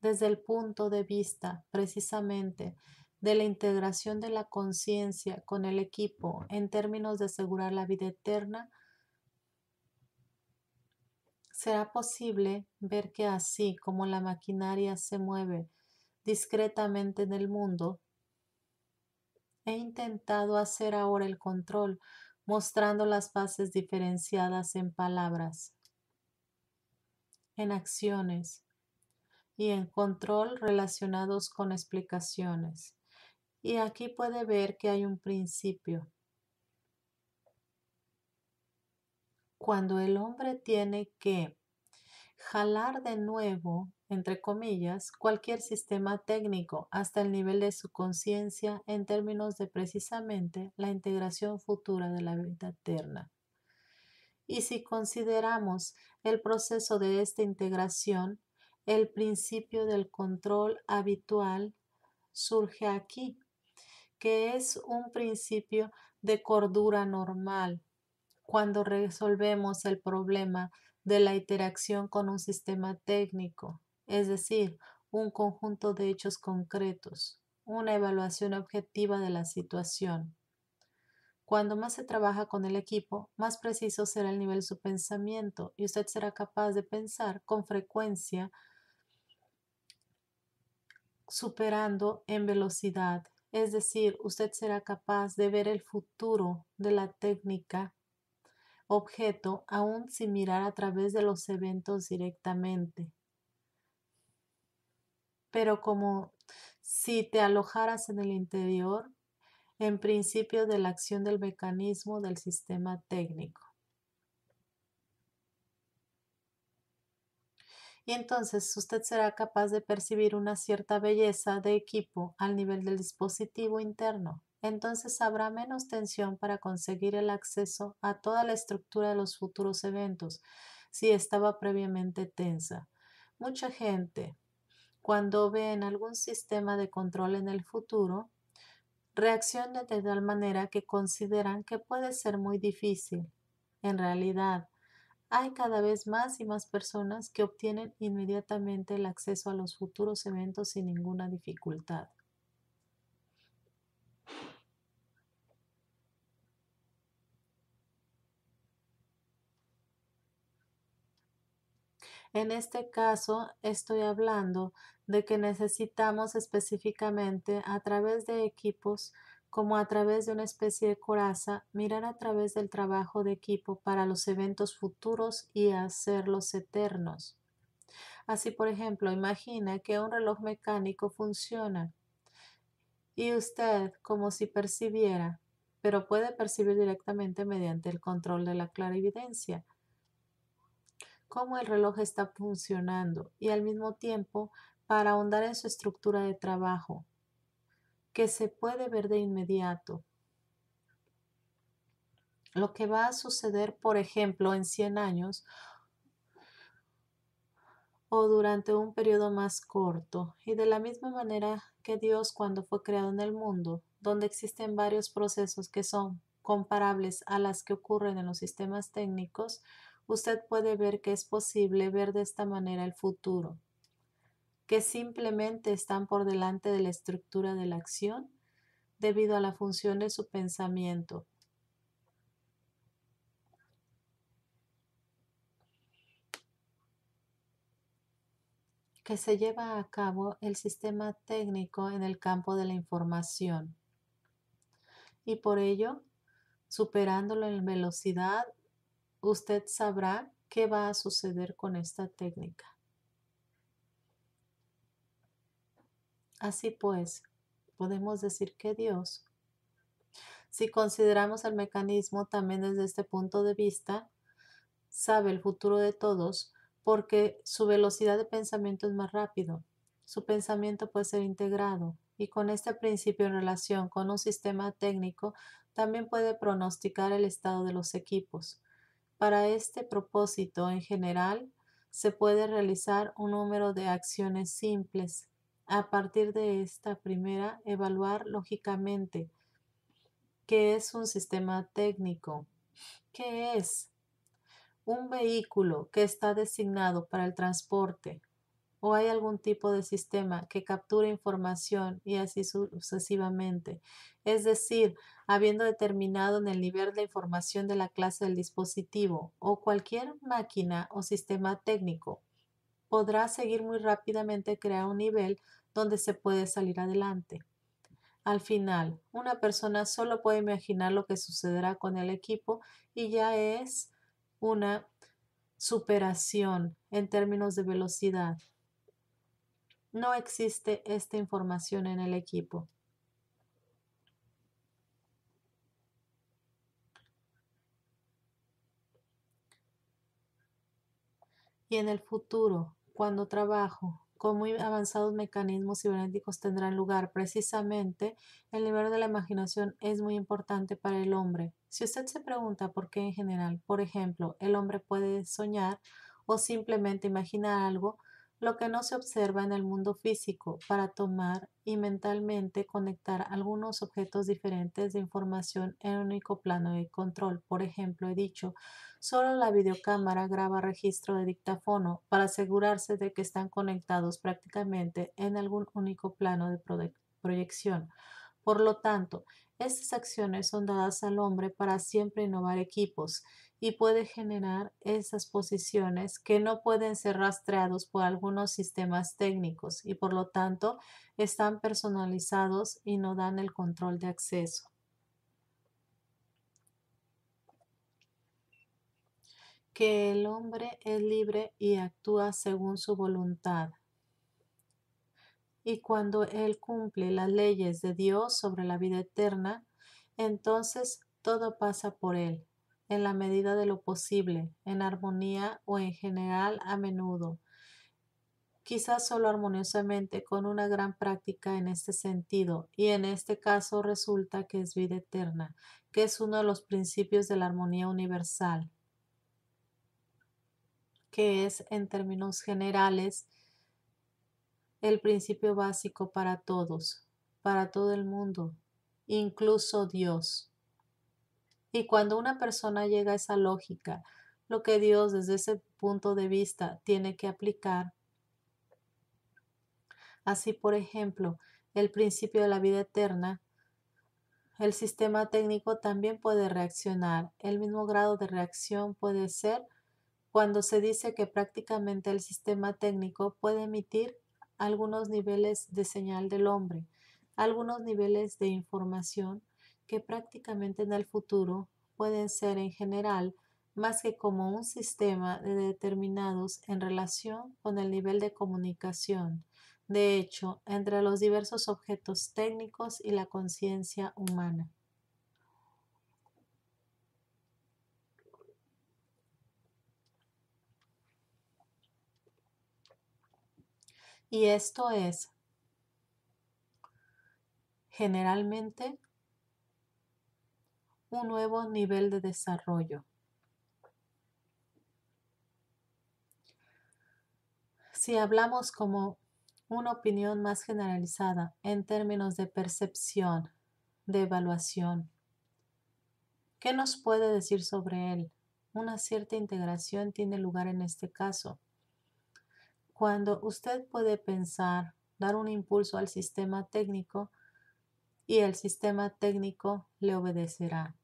A: desde el punto de vista precisamente de la integración de la conciencia con el equipo en términos de asegurar la vida eterna, será posible ver que así como la maquinaria se mueve discretamente en el mundo, he intentado hacer ahora el control mostrando las bases diferenciadas en palabras, en acciones y en control relacionados con explicaciones. Y aquí puede ver que hay un principio cuando el hombre tiene que jalar de nuevo, entre comillas, cualquier sistema técnico hasta el nivel de su conciencia en términos de precisamente la integración futura de la vida eterna. Y si consideramos el proceso de esta integración, el principio del control habitual surge aquí, que es un principio de cordura normal, cuando resolvemos el problema de la interacción con un sistema técnico, es decir, un conjunto de hechos concretos, una evaluación objetiva de la situación. Cuando más se trabaja con el equipo, más preciso será el nivel de su pensamiento y usted será capaz de pensar con frecuencia superando en velocidad. Es decir, usted será capaz de ver el futuro de la técnica objeto aún sin mirar a través de los eventos directamente. Pero como si te alojaras en el interior, en principio de la acción del mecanismo del sistema técnico. y entonces usted será capaz de percibir una cierta belleza de equipo al nivel del dispositivo interno entonces habrá menos tensión para conseguir el acceso a toda la estructura de los futuros eventos si estaba previamente tensa. Mucha gente, cuando ve en algún sistema de control en el futuro, reacciona de tal manera que consideran que puede ser muy difícil. En realidad, hay cada vez más y más personas que obtienen inmediatamente el acceso a los futuros eventos sin ninguna dificultad. En este caso, estoy hablando de que necesitamos específicamente a través de equipos como a través de una especie de coraza, mirar a través del trabajo de equipo para los eventos futuros y hacerlos eternos. Así, por ejemplo, imagina que un reloj mecánico funciona y usted como si percibiera, pero puede percibir directamente mediante el control de la clarividencia cómo el reloj está funcionando y al mismo tiempo para ahondar en su estructura de trabajo, que se puede ver de inmediato. Lo que va a suceder, por ejemplo, en 100 años o durante un periodo más corto, y de la misma manera que Dios cuando fue creado en el mundo, donde existen varios procesos que son comparables a las que ocurren en los sistemas técnicos, usted puede ver que es posible ver de esta manera el futuro, que simplemente están por delante de la estructura de la acción debido a la función de su pensamiento. que se lleva a cabo el sistema técnico en el campo de la información y por ello superándolo en velocidad usted sabrá qué va a suceder con esta técnica. Así pues, podemos decir que Dios, si consideramos el mecanismo también desde este punto de vista, sabe el futuro de todos porque su velocidad de pensamiento es más rápido. Su pensamiento puede ser integrado y con este principio en relación con un sistema técnico también puede pronosticar el estado de los equipos para este propósito, en general, se puede realizar un número de acciones simples. A partir de esta primera, evaluar lógicamente qué es un sistema técnico. ¿Qué es? Un vehículo que está designado para el transporte, o hay algún tipo de sistema que captura información y así sucesivamente. Es decir, habiendo determinado en el nivel de información de la clase del dispositivo o cualquier máquina o sistema técnico, podrá seguir muy rápidamente crear un nivel donde se puede salir adelante. Al final, una persona solo puede imaginar lo que sucederá con el equipo y ya es una superación en términos de velocidad no existe esta información en el equipo. Y en el futuro, cuando trabajo, con muy avanzados mecanismos cibernéticos tendrán lugar. Precisamente, el nivel de la imaginación es muy importante para el hombre. Si usted se pregunta por qué en general, por ejemplo, el hombre puede soñar o simplemente imaginar algo, lo que no se observa en el mundo físico, para tomar y mentalmente conectar algunos objetos diferentes de información en un único plano de control. Por ejemplo, he dicho, solo la videocámara graba registro de dictafono para asegurarse de que están conectados prácticamente en algún único plano de proyección. Por lo tanto, estas acciones son dadas al hombre para siempre innovar equipos y puede generar esas posiciones que no pueden ser rastreados por algunos sistemas técnicos y por lo tanto están personalizados y no dan el control de acceso. Que el hombre es libre y actúa según su voluntad. Y cuando él cumple las leyes de Dios sobre la vida eterna, entonces todo pasa por él en la medida de lo posible, en armonía o en general a menudo, quizás solo armoniosamente con una gran práctica en este sentido, y en este caso resulta que es vida eterna, que es uno de los principios de la armonía universal, que es, en términos generales, el principio básico para todos, para todo el mundo, incluso Dios. Y cuando una persona llega a esa lógica, lo que Dios desde ese punto de vista tiene que aplicar, así por ejemplo, el principio de la vida eterna, el sistema técnico también puede reaccionar. El mismo grado de reacción puede ser cuando se dice que prácticamente el sistema técnico puede emitir algunos niveles de señal del hombre, algunos niveles de información que prácticamente en el futuro pueden ser en general más que como un sistema de determinados en relación con el nivel de comunicación, de hecho, entre los diversos objetos técnicos y la conciencia humana. Y esto es generalmente un nuevo nivel de desarrollo. Si hablamos como una opinión más generalizada en términos de percepción, de evaluación, ¿qué nos puede decir sobre él? Una cierta integración tiene lugar en este caso. Cuando usted puede pensar, dar un impulso al sistema técnico, y el sistema técnico le obedecerá.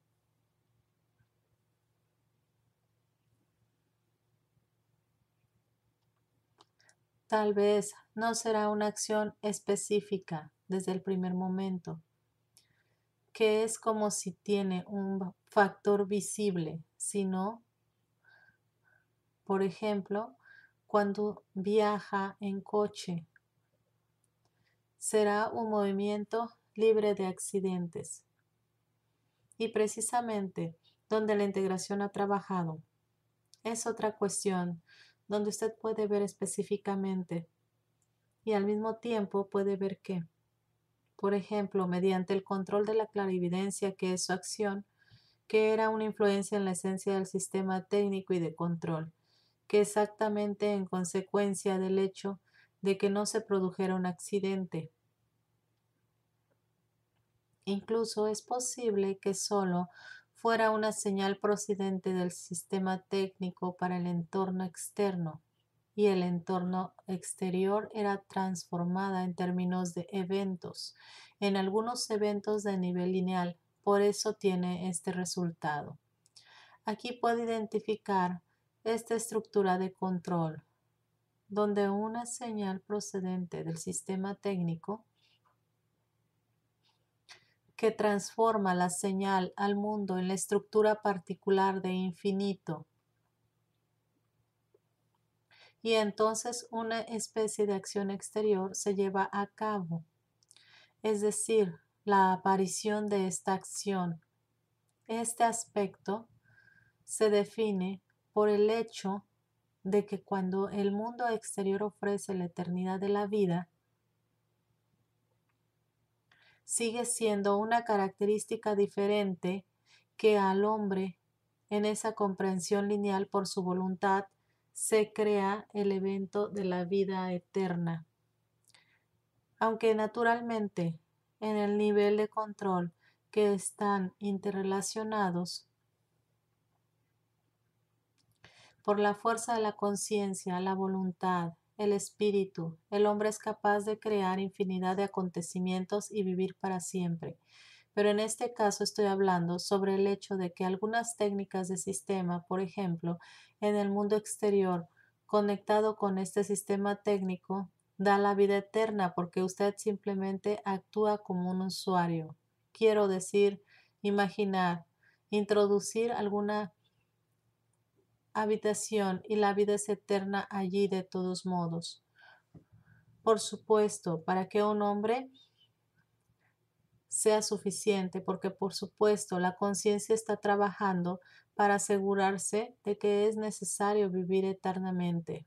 A: Tal vez no será una acción específica desde el primer momento, que es como si tiene un factor visible, sino, por ejemplo, cuando viaja en coche. Será un movimiento libre de accidentes. Y precisamente donde la integración ha trabajado. Es otra cuestión donde usted puede ver específicamente y al mismo tiempo puede ver qué. por ejemplo, mediante el control de la clarividencia que es su acción, que era una influencia en la esencia del sistema técnico y de control, que exactamente en consecuencia del hecho de que no se produjera un accidente. Incluso es posible que solo fuera una señal procedente del sistema técnico para el entorno externo y el entorno exterior era transformada en términos de eventos, en algunos eventos de nivel lineal, por eso tiene este resultado. Aquí puede identificar esta estructura de control, donde una señal procedente del sistema técnico que transforma la señal al mundo en la estructura particular de infinito. Y entonces una especie de acción exterior se lleva a cabo, es decir, la aparición de esta acción. Este aspecto se define por el hecho de que cuando el mundo exterior ofrece la eternidad de la vida, sigue siendo una característica diferente que al hombre en esa comprensión lineal por su voluntad se crea el evento de la vida eterna. Aunque naturalmente en el nivel de control que están interrelacionados por la fuerza de la conciencia, la voluntad, el espíritu. El hombre es capaz de crear infinidad de acontecimientos y vivir para siempre. Pero en este caso estoy hablando sobre el hecho de que algunas técnicas de sistema, por ejemplo, en el mundo exterior, conectado con este sistema técnico, da la vida eterna porque usted simplemente actúa como un usuario. Quiero decir, imaginar, introducir alguna habitación y la vida es eterna allí de todos modos. Por supuesto, para que un hombre sea suficiente, porque por supuesto la conciencia está trabajando para asegurarse de que es necesario vivir eternamente.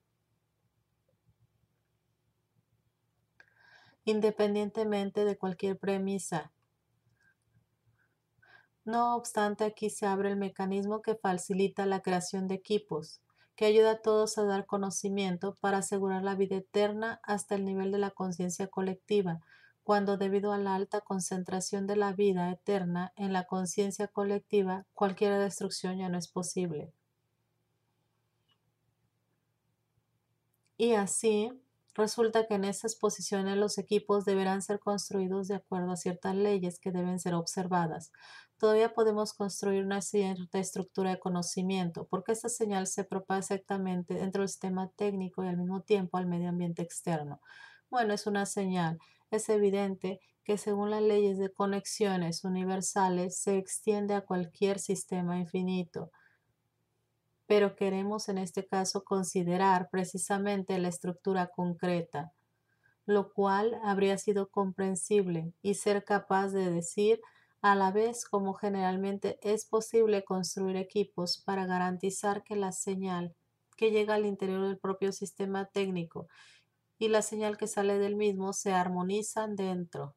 A: Independientemente de cualquier premisa, no obstante, aquí se abre el mecanismo que facilita la creación de equipos, que ayuda a todos a dar conocimiento para asegurar la vida eterna hasta el nivel de la conciencia colectiva, cuando debido a la alta concentración de la vida eterna en la conciencia colectiva, cualquier destrucción ya no es posible. Y así, Resulta que en estas posiciones los equipos deberán ser construidos de acuerdo a ciertas leyes que deben ser observadas. Todavía podemos construir una cierta estructura de conocimiento, porque esta señal se propaga exactamente dentro del sistema técnico y al mismo tiempo al medio ambiente externo. Bueno, es una señal. Es evidente que según las leyes de conexiones universales se extiende a cualquier sistema infinito pero queremos en este caso considerar precisamente la estructura concreta, lo cual habría sido comprensible y ser capaz de decir a la vez como generalmente es posible construir equipos para garantizar que la señal que llega al interior del propio sistema técnico y la señal que sale del mismo se armonizan dentro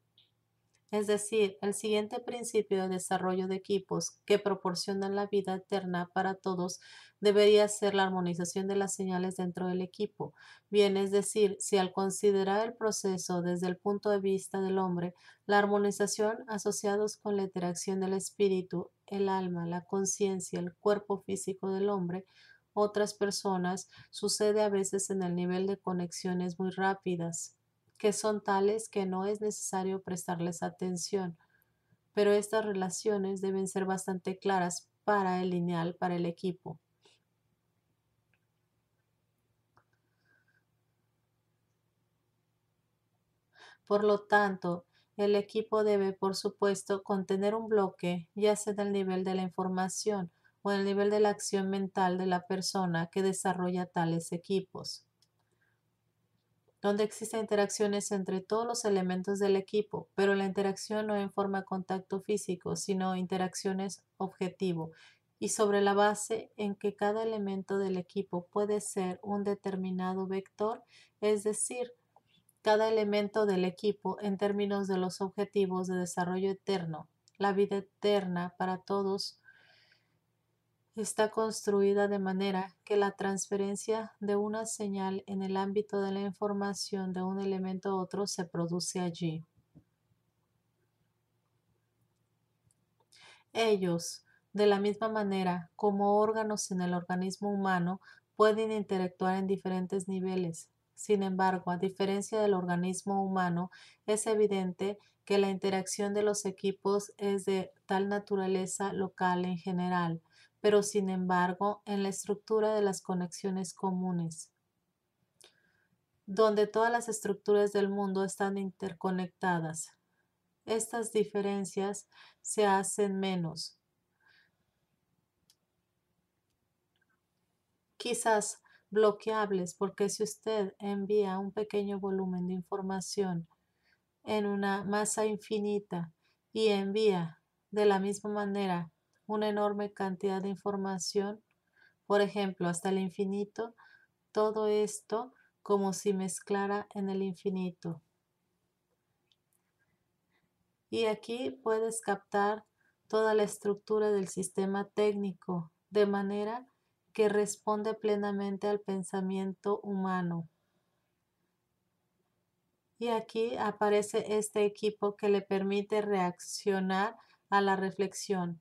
A: es decir, el siguiente principio de desarrollo de equipos que proporcionan la vida eterna para todos debería ser la armonización de las señales dentro del equipo. Bien, es decir, si al considerar el proceso desde el punto de vista del hombre, la armonización asociados con la interacción del espíritu, el alma, la conciencia, el cuerpo físico del hombre, otras personas, sucede a veces en el nivel de conexiones muy rápidas que son tales que no es necesario prestarles atención, pero estas relaciones deben ser bastante claras para el lineal, para el equipo. Por lo tanto, el equipo debe, por supuesto, contener un bloque, ya sea del nivel de la información o el nivel de la acción mental de la persona que desarrolla tales equipos donde existen interacciones entre todos los elementos del equipo, pero la interacción no en forma de contacto físico, sino interacciones objetivo y sobre la base en que cada elemento del equipo puede ser un determinado vector, es decir, cada elemento del equipo en términos de los objetivos de desarrollo eterno, la vida eterna para todos está construida de manera que la transferencia de una señal en el ámbito de la información de un elemento a otro se produce allí. Ellos, de la misma manera, como órganos en el organismo humano, pueden interactuar en diferentes niveles. Sin embargo, a diferencia del organismo humano, es evidente que la interacción de los equipos es de tal naturaleza local en general, pero sin embargo en la estructura de las conexiones comunes, donde todas las estructuras del mundo están interconectadas. Estas diferencias se hacen menos. Quizás bloqueables porque si usted envía un pequeño volumen de información en una masa infinita y envía de la misma manera una enorme cantidad de información, por ejemplo, hasta el infinito, todo esto como si mezclara en el infinito. Y aquí puedes captar toda la estructura del sistema técnico, de manera que responde plenamente al pensamiento humano. Y aquí aparece este equipo que le permite reaccionar a la reflexión.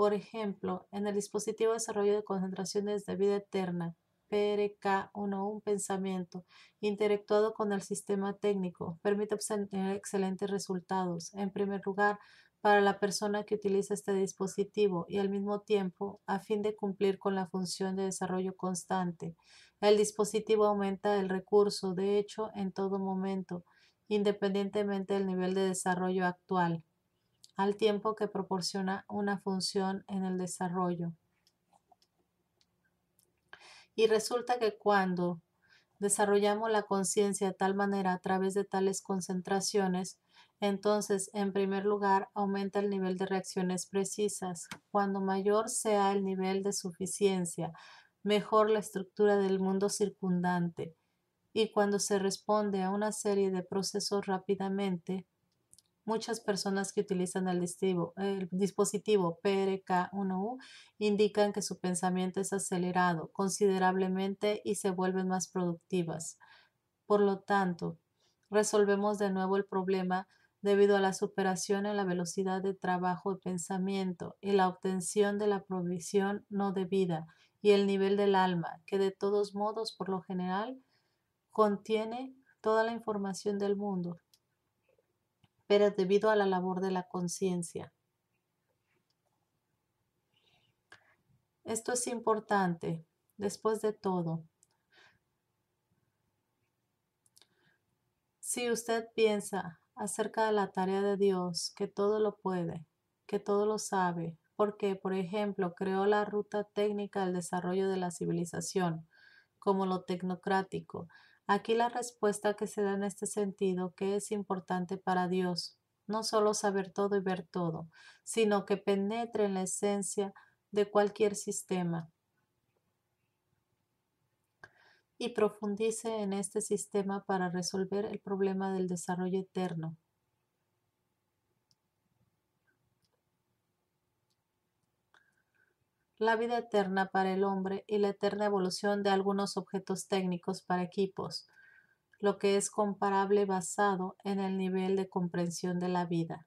A: Por ejemplo, en el dispositivo de desarrollo de concentraciones de vida eterna, PRK11 Pensamiento, interactuado con el sistema técnico, permite obtener eh, excelentes resultados. En primer lugar, para la persona que utiliza este dispositivo y al mismo tiempo, a fin de cumplir con la función de desarrollo constante, el dispositivo aumenta el recurso, de hecho, en todo momento, independientemente del nivel de desarrollo actual al tiempo que proporciona una función en el desarrollo. Y resulta que cuando desarrollamos la conciencia de tal manera a través de tales concentraciones, entonces, en primer lugar, aumenta el nivel de reacciones precisas. Cuando mayor sea el nivel de suficiencia, mejor la estructura del mundo circundante. Y cuando se responde a una serie de procesos rápidamente, Muchas personas que utilizan el, dispositivo, PRK1U indican que su pensamiento es acelerado considerablemente y se vuelven más productivas. Por lo tanto, resolvemos de nuevo el problema debido a la superación en la velocidad de trabajo de pensamiento y la obtención de la provisión no debida y el nivel del alma, que de todos modos, por lo general, contiene toda la información del mundo pero debido a la labor de la conciencia. Esto es importante, después de todo. Si usted piensa acerca de la tarea de Dios, que todo lo puede, que todo lo sabe, porque, por ejemplo, creó la ruta técnica al desarrollo de la civilización, como lo tecnocrático, Aquí la respuesta que se da en este sentido que es importante para Dios, no solo saber todo y ver todo, sino que penetre en la esencia de cualquier sistema y profundice en este sistema para resolver el problema del desarrollo eterno, la vida eterna para el hombre y la eterna evolución de algunos objetos técnicos para equipos, lo que es comparable basado en el nivel de comprensión de la vida.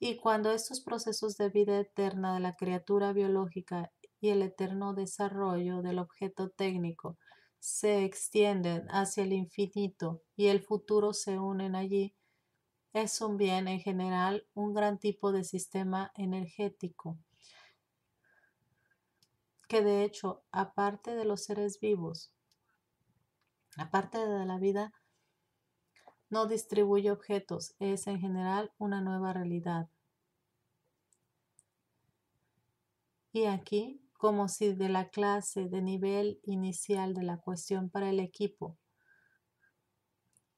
A: Y cuando estos procesos de vida eterna de la criatura biológica y el eterno desarrollo del objeto técnico se extienden hacia el infinito y el futuro se unen allí, es un bien en general un gran tipo de sistema energético que de hecho, aparte de los seres vivos, aparte de la vida, no distribuye objetos, es en general una nueva realidad. Y aquí, como si de la clase de nivel inicial de la cuestión para el equipo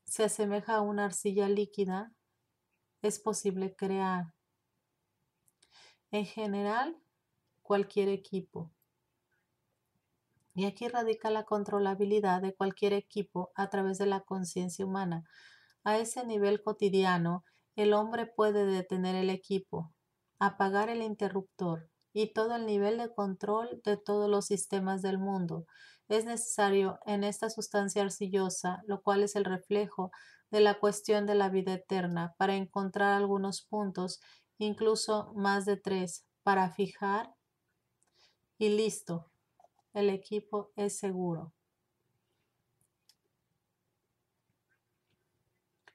A: se asemeja a una arcilla líquida, es posible crear en general cualquier equipo. Y aquí radica la controlabilidad de cualquier equipo a través de la conciencia humana. A ese nivel cotidiano, el hombre puede detener el equipo, apagar el interruptor y todo el nivel de control de todos los sistemas del mundo. Es necesario en esta sustancia arcillosa, lo cual es el reflejo de la cuestión de la vida eterna, para encontrar algunos puntos, incluso más de tres, para fijar y listo, el equipo es seguro.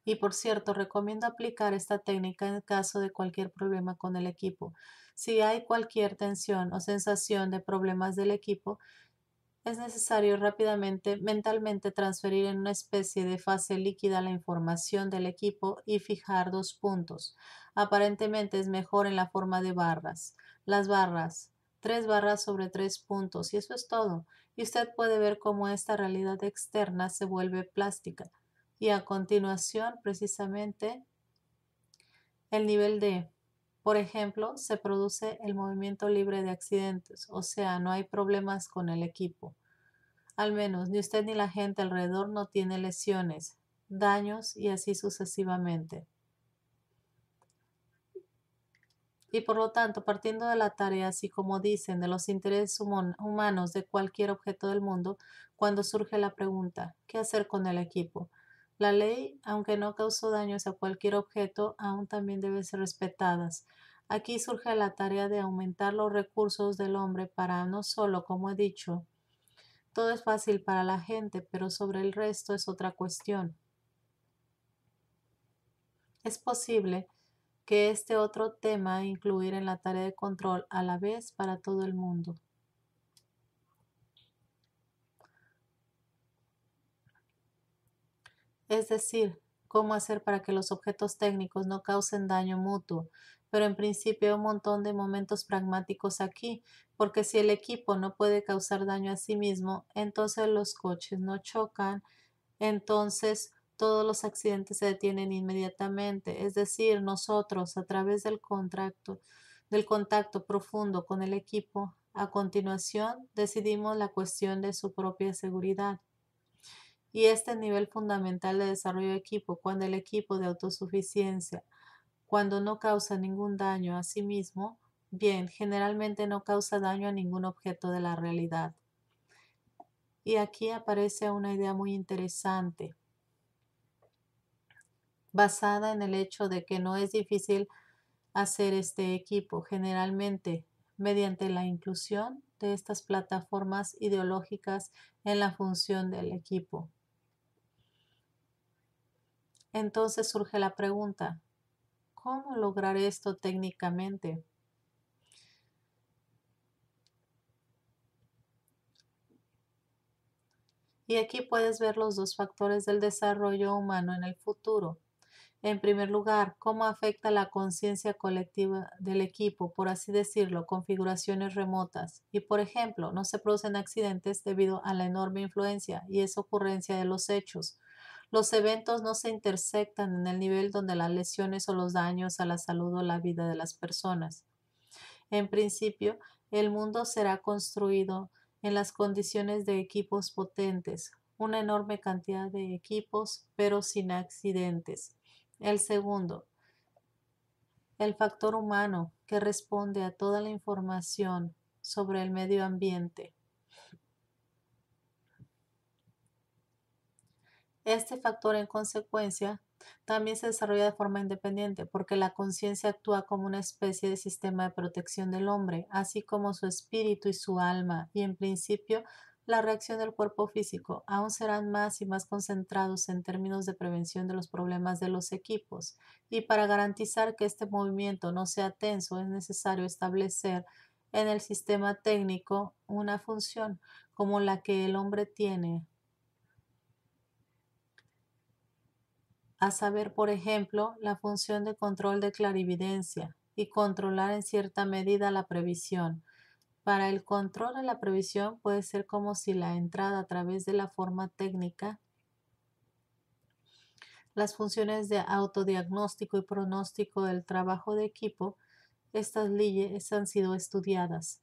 A: Y por cierto, recomiendo aplicar esta técnica en caso de cualquier problema con el equipo. Si hay cualquier tensión o sensación de problemas del equipo, es necesario rápidamente mentalmente transferir en una especie de fase líquida la información del equipo y fijar dos puntos. Aparentemente es mejor en la forma de barras. Las barras tres barras sobre tres puntos y eso es todo. Y usted puede ver cómo esta realidad externa se vuelve plástica. Y a continuación, precisamente, el nivel D. Por ejemplo, se produce el movimiento libre de accidentes, o sea, no hay problemas con el equipo. Al menos ni usted ni la gente alrededor no tiene lesiones, daños y así sucesivamente. y por lo tanto, partiendo de la tarea, así como dicen, de los intereses humanos de cualquier objeto del mundo, cuando surge la pregunta, ¿qué hacer con el equipo? La ley, aunque no causó daños a cualquier objeto, aún también debe ser respetada. Aquí surge la tarea de aumentar los recursos del hombre para no solo, como he dicho, todo es fácil para la gente, pero sobre el resto es otra cuestión. Es posible que este otro tema incluir en la tarea de control a la vez para todo el mundo. Es decir, cómo hacer para que los objetos técnicos no causen daño mutuo, pero en principio un montón de momentos pragmáticos aquí, porque si el equipo no puede causar daño a sí mismo, entonces los coches no chocan, entonces todos los accidentes se detienen inmediatamente, es decir, nosotros a través del contacto, del contacto profundo con el equipo, a continuación decidimos la cuestión de su propia seguridad. Y este nivel fundamental de desarrollo de equipo, cuando el equipo de autosuficiencia, cuando no causa ningún daño a sí mismo, bien, generalmente no causa daño a ningún objeto de la realidad. Y aquí aparece una idea muy interesante basada en el hecho de que no es difícil hacer este equipo, generalmente mediante la inclusión de estas plataformas ideológicas en la función del equipo. Entonces surge la pregunta, ¿cómo lograr esto técnicamente? Y aquí puedes ver los dos factores del desarrollo humano en el futuro, en primer lugar, cómo afecta la conciencia colectiva del equipo, por así decirlo, configuraciones remotas. Y por ejemplo, no se producen accidentes debido a la enorme influencia y es ocurrencia de los hechos. Los eventos no se intersectan en el nivel donde las lesiones o los daños a la salud o la vida de las personas. En principio, el mundo será construido en las condiciones de equipos potentes, una enorme cantidad de equipos, pero sin accidentes. El segundo, el factor humano que responde a toda la información sobre el medio ambiente. Este factor, en consecuencia, también se desarrolla de forma independiente porque la conciencia actúa como una especie de sistema de protección del hombre, así como su espíritu y su alma, y en principio la reacción del cuerpo físico aún serán más y más concentrados en términos de prevención de los problemas de los equipos y para garantizar que este movimiento no sea tenso es necesario establecer en el sistema técnico una función como la que el hombre tiene. A saber, por ejemplo, la función de control de clarividencia y controlar en cierta medida la previsión para el control de la previsión puede ser como si la entrada a través de la forma técnica, las funciones de autodiagnóstico y pronóstico del trabajo de equipo, estas leyes han sido estudiadas.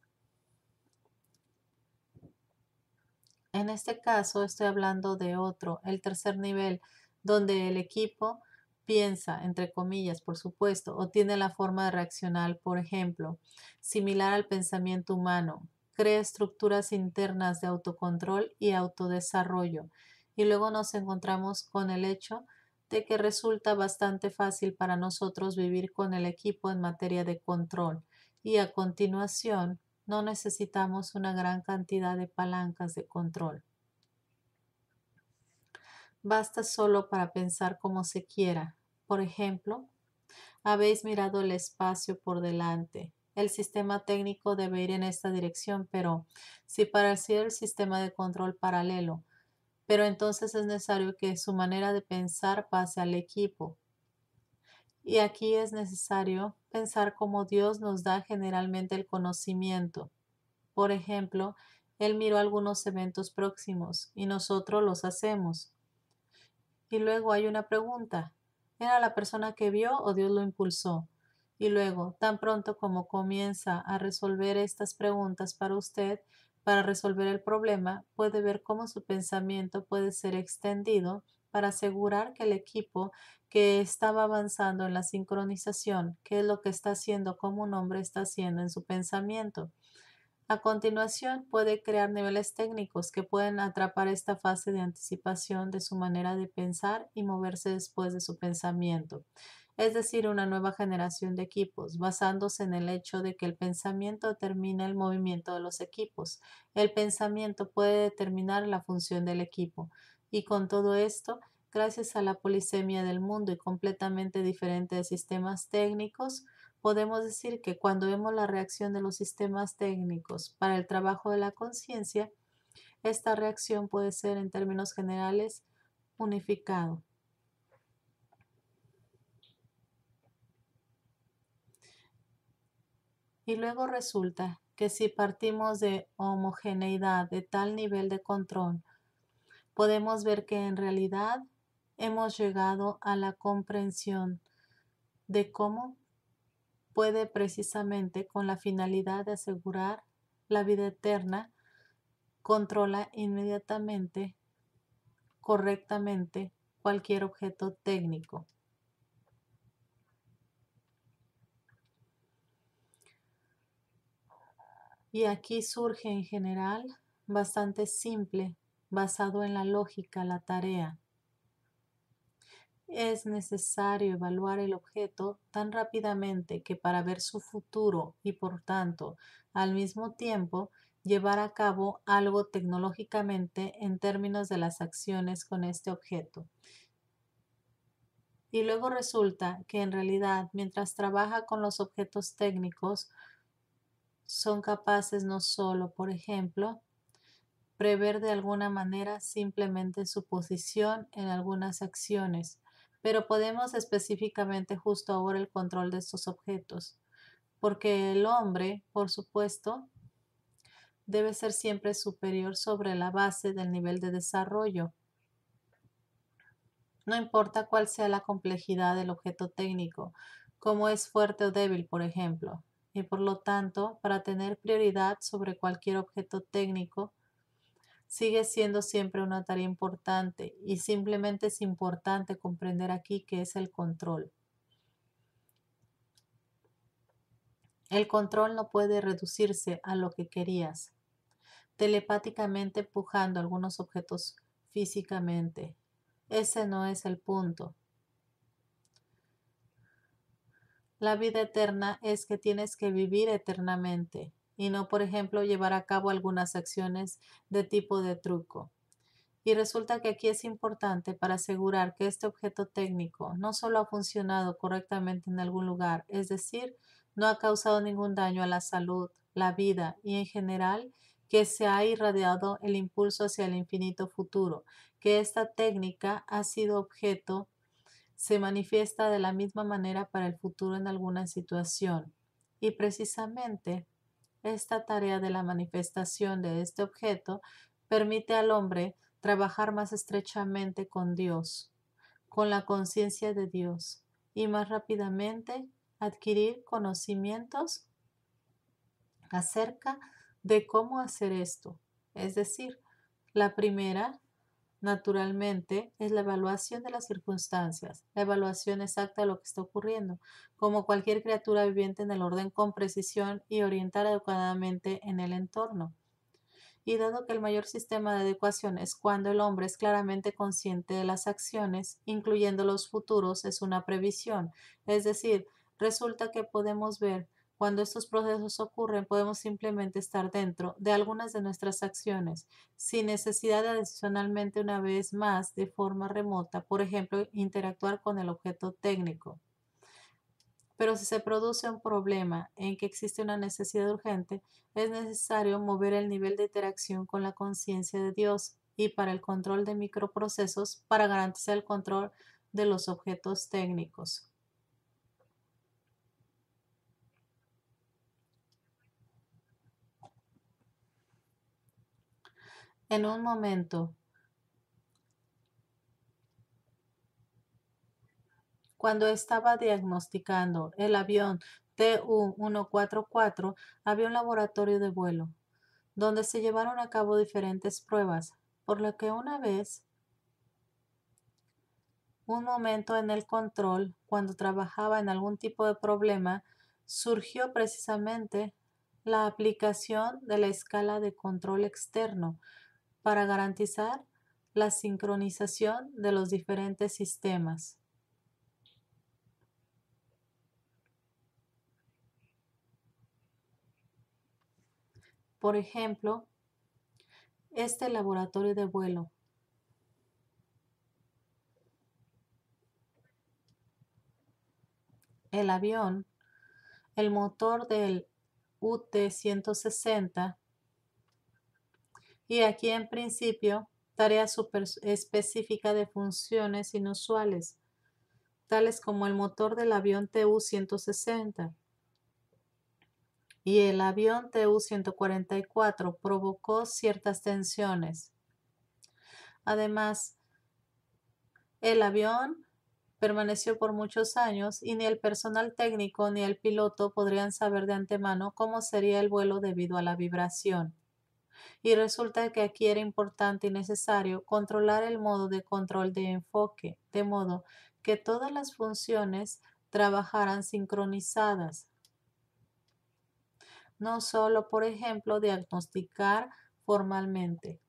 A: En este caso estoy hablando de otro, el tercer nivel, donde el equipo piensa, entre comillas, por supuesto, o tiene la forma de reaccionar, por ejemplo, similar al pensamiento humano, crea estructuras internas de autocontrol y autodesarrollo. Y luego nos encontramos con el hecho de que resulta bastante fácil para nosotros vivir con el equipo en materia de control. Y a continuación, no necesitamos una gran cantidad de palancas de control. Basta solo para pensar como se quiera, por ejemplo, habéis mirado el espacio por delante. El sistema técnico debe ir en esta dirección, pero si pareciera el sistema de control paralelo, pero entonces es necesario que su manera de pensar pase al equipo. Y aquí es necesario pensar cómo Dios nos da generalmente el conocimiento. Por ejemplo, Él miró algunos eventos próximos y nosotros los hacemos. Y luego hay una pregunta, era la persona que vio o Dios lo impulsó. Y luego, tan pronto como comienza a resolver estas preguntas para usted, para resolver el problema, puede ver cómo su pensamiento puede ser extendido para asegurar que el equipo que estaba avanzando en la sincronización, que es lo que está haciendo como un hombre está haciendo en su pensamiento. A continuación, puede crear niveles técnicos que pueden atrapar esta fase de anticipación de su manera de pensar y moverse después de su pensamiento, es decir, una nueva generación de equipos, basándose en el hecho de que el pensamiento determina el movimiento de los equipos. El pensamiento puede determinar la función del equipo. Y con todo esto, gracias a la polisemia del mundo y completamente diferente de sistemas técnicos, podemos decir que cuando vemos la reacción de los sistemas técnicos para el trabajo de la conciencia, esta reacción puede ser en términos generales unificado. Y luego resulta que si partimos de homogeneidad de tal nivel de control, podemos ver que en realidad hemos llegado a la comprensión de cómo puede precisamente con la finalidad de asegurar la vida eterna, controla inmediatamente, correctamente, cualquier objeto técnico. Y aquí surge en general bastante simple, basado en la lógica, la tarea. Es necesario evaluar el objeto tan rápidamente que para ver su futuro y por tanto, al mismo tiempo, llevar a cabo algo tecnológicamente en términos de las acciones con este objeto. Y luego resulta que en realidad, mientras trabaja con los objetos técnicos, son capaces no solo, por ejemplo, prever de alguna manera simplemente su posición en algunas acciones, pero podemos específicamente justo ahora el control de estos objetos, porque el hombre, por supuesto, debe ser siempre superior sobre la base del nivel de desarrollo. No importa cuál sea la complejidad del objeto técnico, como es fuerte o débil, por ejemplo, y por lo tanto, para tener prioridad sobre cualquier objeto técnico, sigue siendo siempre una tarea importante y simplemente es importante comprender aquí que es el control. El control no puede reducirse a lo que querías, telepáticamente empujando algunos objetos físicamente. Ese no es el punto. La vida eterna es que tienes que vivir eternamente y no, por ejemplo, llevar a cabo algunas acciones de tipo de truco. Y resulta que aquí es importante para asegurar que este objeto técnico no solo ha funcionado correctamente en algún lugar, es decir, no ha causado ningún daño a la salud, la vida y en general que se ha irradiado el impulso hacia el infinito futuro, que esta técnica ha sido objeto, se manifiesta de la misma manera para el futuro en alguna situación. Y precisamente esta tarea de la manifestación de este objeto permite al hombre trabajar más estrechamente con Dios, con la conciencia de Dios, y más rápidamente adquirir conocimientos acerca de cómo hacer esto. Es decir, la primera naturalmente, es la evaluación de las circunstancias, la evaluación exacta de lo que está ocurriendo, como cualquier criatura viviente en el orden con precisión y orientar adecuadamente en el entorno. Y dado que el mayor sistema de adecuación es cuando el hombre es claramente consciente de las acciones, incluyendo los futuros, es una previsión, es decir, resulta que podemos ver cuando estos procesos ocurren, podemos simplemente estar dentro de algunas de nuestras acciones, sin necesidad de adicionalmente una vez más de forma remota, por ejemplo, interactuar con el objeto técnico. Pero si se produce un problema en que existe una necesidad urgente, es necesario mover el nivel de interacción con la conciencia de Dios y para el control de microprocesos para garantizar el control de los objetos técnicos. en un momento. Cuando estaba diagnosticando el avión TU-144, había un laboratorio de vuelo, donde se llevaron a cabo diferentes pruebas, por lo que una vez un momento en el control, cuando trabajaba en algún tipo de problema, surgió precisamente la aplicación de la escala de control externo para garantizar la sincronización de los diferentes sistemas. Por ejemplo, este laboratorio de vuelo. El avión, el motor del UT-160 y aquí en principio, tarea super específica de funciones inusuales, tales como el motor del avión TU-160 y el avión TU-144 provocó ciertas tensiones. Además, el avión permaneció por muchos años y ni el personal técnico ni el piloto podrían saber de antemano cómo sería el vuelo debido a la vibración y resulta que aquí era importante y necesario controlar el modo de control de enfoque, de modo que todas las funciones trabajaran sincronizadas. No solo, por ejemplo, diagnosticar formalmente.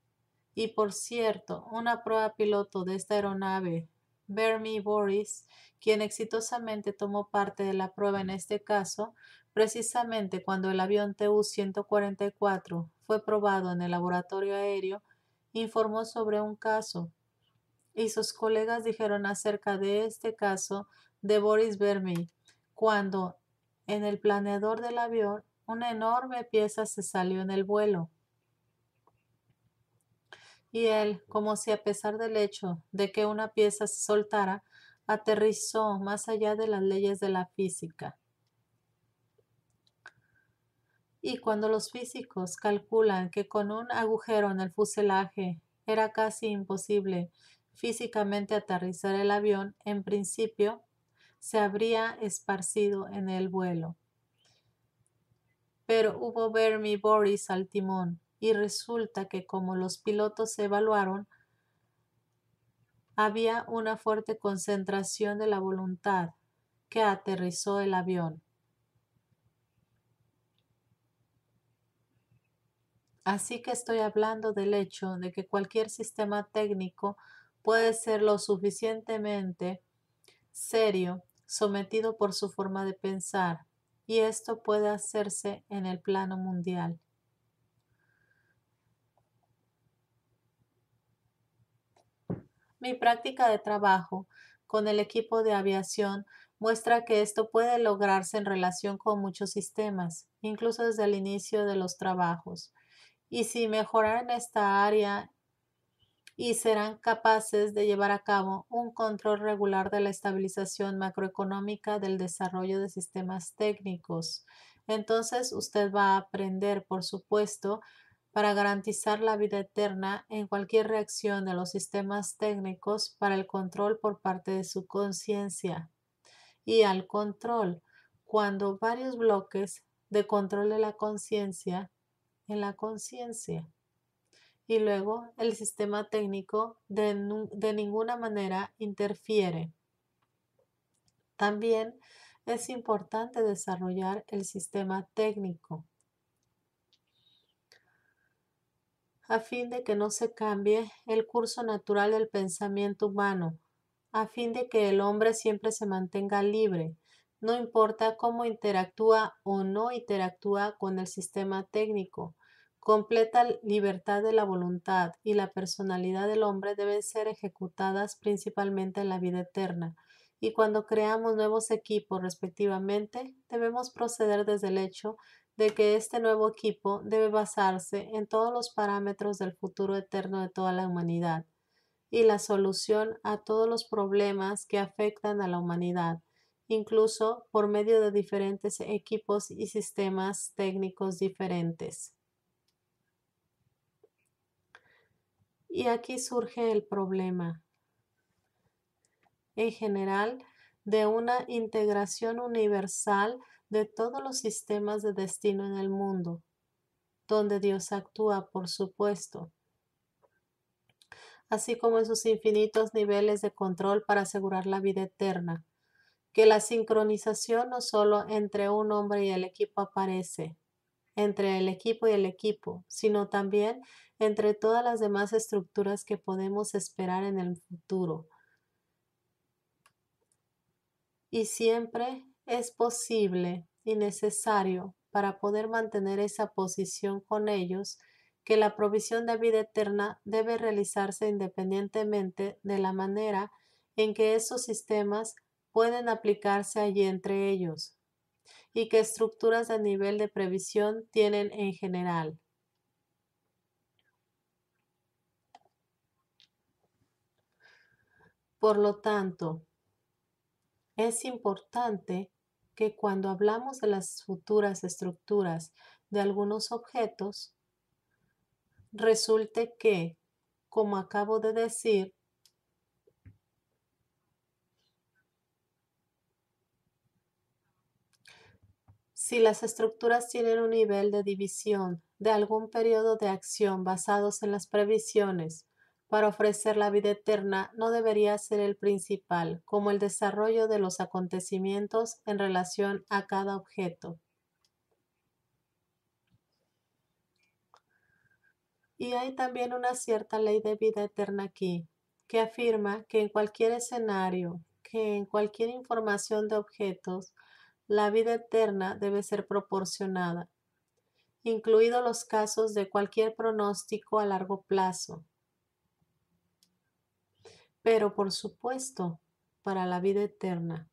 A: Y por cierto, una prueba piloto de esta aeronave Bernie Boris, quien exitosamente tomó parte de la prueba en este caso, Precisamente cuando el avión TU-144 fue probado en el laboratorio aéreo, informó sobre un caso y sus colegas dijeron acerca de este caso de Boris Vermey, cuando en el planeador del avión una enorme pieza se salió en el vuelo. Y él, como si a pesar del hecho de que una pieza se soltara, aterrizó más allá de las leyes de la física. Y cuando los físicos calculan que con un agujero en el fuselaje era casi imposible físicamente aterrizar el avión, en principio se habría esparcido en el vuelo. Pero hubo Bernie Boris al timón y resulta que como los pilotos se evaluaron, había una fuerte concentración de la voluntad que aterrizó el avión. Así que estoy hablando del hecho de que cualquier sistema técnico puede ser lo suficientemente serio sometido por su forma de pensar, y esto puede hacerse en el plano mundial. Mi práctica de trabajo con el equipo de aviación muestra que esto puede lograrse en relación con muchos sistemas, incluso desde el inicio de los trabajos y si mejoran esta área y serán capaces de llevar a cabo un control regular de la estabilización macroeconómica del desarrollo de sistemas técnicos. Entonces usted va a aprender, por supuesto, para garantizar la vida eterna en cualquier reacción de los sistemas técnicos para el control por parte de su conciencia y al control cuando varios bloques de control de la conciencia en la conciencia. Y luego el sistema técnico de, de ninguna manera interfiere. También es importante desarrollar el sistema técnico a fin de que no se cambie el curso natural del pensamiento humano, a fin de que el hombre siempre se mantenga libre, no importa cómo interactúa o no interactúa con el sistema técnico, completa libertad de la voluntad y la personalidad del hombre deben ser ejecutadas principalmente en la vida eterna, y cuando creamos nuevos equipos respectivamente, debemos proceder desde el hecho de que este nuevo equipo debe basarse en todos los parámetros del futuro eterno de toda la humanidad y la solución a todos los problemas que afectan a la humanidad, incluso por medio de diferentes equipos y sistemas técnicos diferentes. Y aquí surge el problema en general de una integración universal de todos los sistemas de destino en el mundo, donde Dios actúa, por supuesto, así como en sus infinitos niveles de control para asegurar la vida eterna, que la sincronización no solo entre un hombre y el equipo aparece, entre el equipo y el equipo, sino también entre todas las demás estructuras que podemos esperar en el futuro. Y siempre es posible y necesario para poder mantener esa posición con ellos que la provisión de vida eterna debe realizarse independientemente de la manera en que esos sistemas pueden aplicarse allí entre ellos y qué estructuras de nivel de previsión tienen en general. Por lo tanto, es importante que cuando hablamos de las futuras estructuras de algunos objetos, resulte que, como acabo de decir, si las estructuras tienen un nivel de división de algún periodo de acción basados en las previsiones para ofrecer la vida eterna no debería ser el principal, como el desarrollo de los acontecimientos en relación a cada objeto. Y hay también una cierta ley de vida eterna aquí, que afirma que en cualquier escenario, que en cualquier información de objetos, la vida eterna debe ser proporcionada, incluidos los casos de cualquier pronóstico a largo plazo, pero por supuesto para la vida eterna.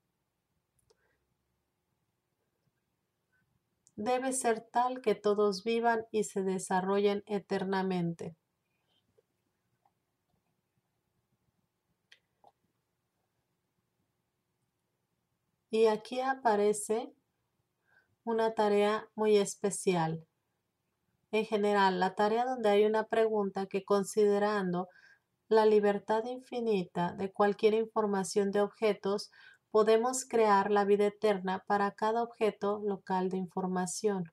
A: Debe ser tal que todos vivan y se desarrollen eternamente. Y aquí aparece una tarea muy especial. En general, la tarea donde hay una pregunta que considerando la libertad infinita de cualquier información de objetos, podemos crear la vida eterna para cada objeto local de información.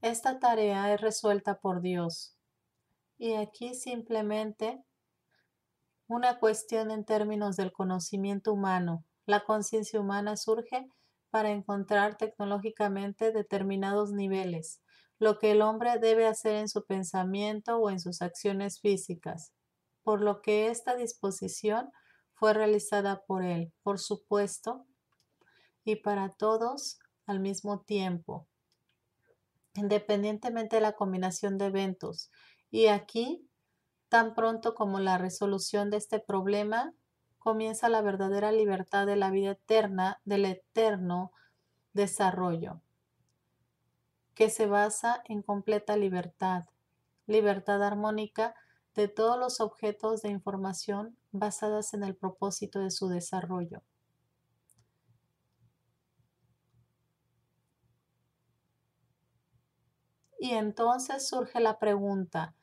A: Esta tarea es resuelta por Dios. Y aquí simplemente una cuestión en términos del conocimiento humano. La conciencia humana surge para encontrar tecnológicamente determinados niveles lo que el hombre debe hacer en su pensamiento o en sus acciones físicas, por lo que esta disposición fue realizada por él, por supuesto, y para todos al mismo tiempo, independientemente de la combinación de eventos. Y aquí, tan pronto como la resolución de este problema, comienza la verdadera libertad de la vida eterna, del eterno desarrollo que se basa en completa libertad, libertad armónica de todos los objetos de información basadas en el propósito de su desarrollo. Y entonces surge la pregunta,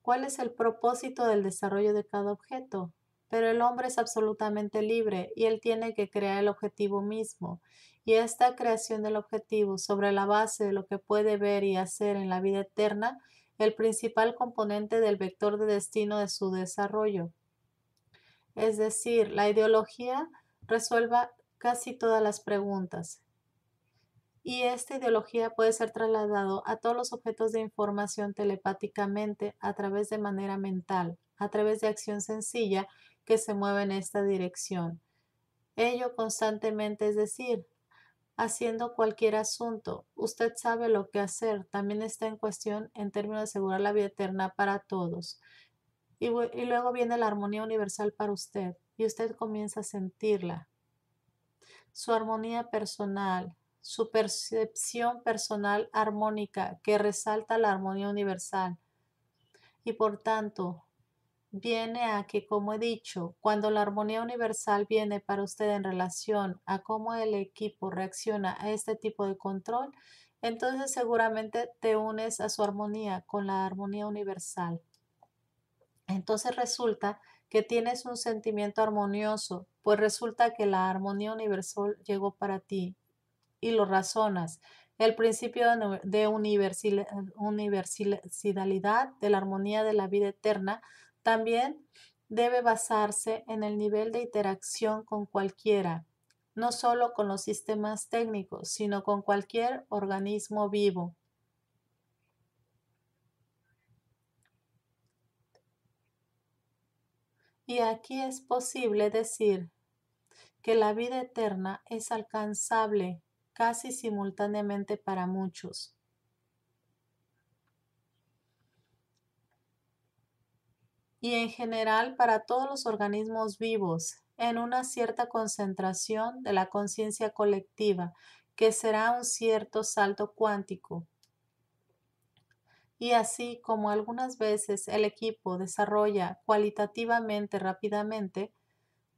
A: ¿cuál es el propósito del desarrollo de cada objeto? Pero el hombre es absolutamente libre y él tiene que crear el objetivo mismo y esta creación del objetivo sobre la base de lo que puede ver y hacer en la vida eterna, el principal componente del vector de destino de su desarrollo. Es decir, la ideología resuelva casi todas las preguntas. Y esta ideología puede ser trasladado a todos los objetos de información telepáticamente a través de manera mental, a través de acción sencilla que se mueve en esta dirección. Ello constantemente, es decir, haciendo cualquier asunto. Usted sabe lo que hacer. También está en cuestión en términos de asegurar la vida eterna para todos. Y, luego viene la armonía universal para usted y usted comienza a sentirla. Su armonía personal, su percepción personal armónica que resalta la armonía universal. Y por tanto, viene a que, como he dicho, cuando la armonía universal viene para usted en relación a cómo el equipo reacciona a este tipo de control, entonces seguramente te unes a su armonía con la armonía universal. Entonces resulta que tienes un sentimiento armonioso, pues resulta que la armonía universal llegó para ti y lo razonas. El principio de universalidad, de la armonía de la vida eterna también debe basarse en el nivel de interacción con cualquiera, no solo con los sistemas técnicos, sino con cualquier organismo vivo. Y aquí es posible decir que la vida eterna es alcanzable casi simultáneamente para muchos. y en general para todos los organismos vivos en una cierta concentración de la conciencia colectiva, que será un cierto salto cuántico. Y así como algunas veces el equipo desarrolla cualitativamente rápidamente,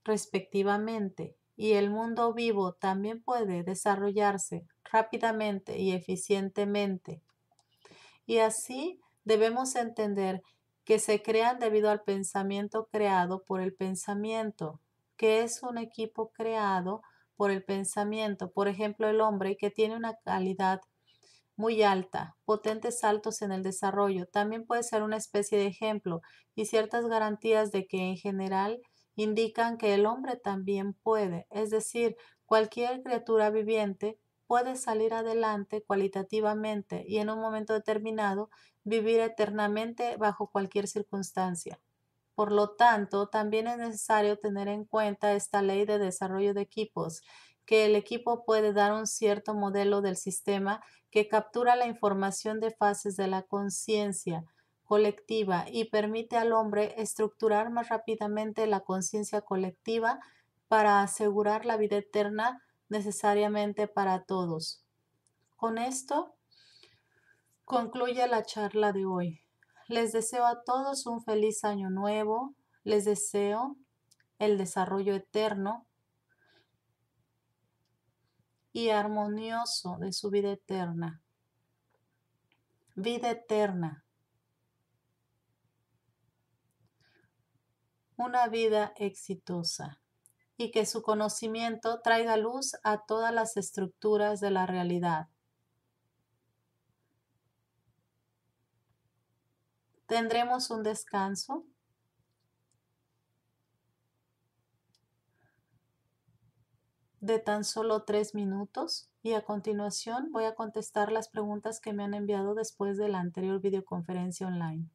A: respectivamente, y el mundo vivo también puede desarrollarse rápidamente y eficientemente. Y así debemos entender que se crean debido al pensamiento creado por el pensamiento, que es un equipo creado por el pensamiento. Por ejemplo, el hombre que tiene una calidad muy alta, potentes saltos en el desarrollo, también puede ser una especie de ejemplo y ciertas garantías de que en general indican que el hombre también puede, es decir, cualquier criatura viviente puede salir adelante cualitativamente y en un momento determinado vivir eternamente bajo cualquier circunstancia. Por lo tanto, también es necesario tener en cuenta esta ley de desarrollo de equipos, que el equipo puede dar un cierto modelo del sistema que captura la información de fases de la conciencia colectiva y permite al hombre estructurar más rápidamente la conciencia colectiva para asegurar la vida eterna necesariamente para todos. Con esto concluye la charla de hoy. Les deseo a todos un feliz año nuevo. Les deseo el desarrollo eterno y armonioso de su vida eterna. Vida eterna. Una vida exitosa y que su conocimiento traiga luz a todas las estructuras de la realidad. Tendremos un descanso. de tan solo tres minutos y a continuación voy a contestar las preguntas que me han enviado después de la anterior videoconferencia online.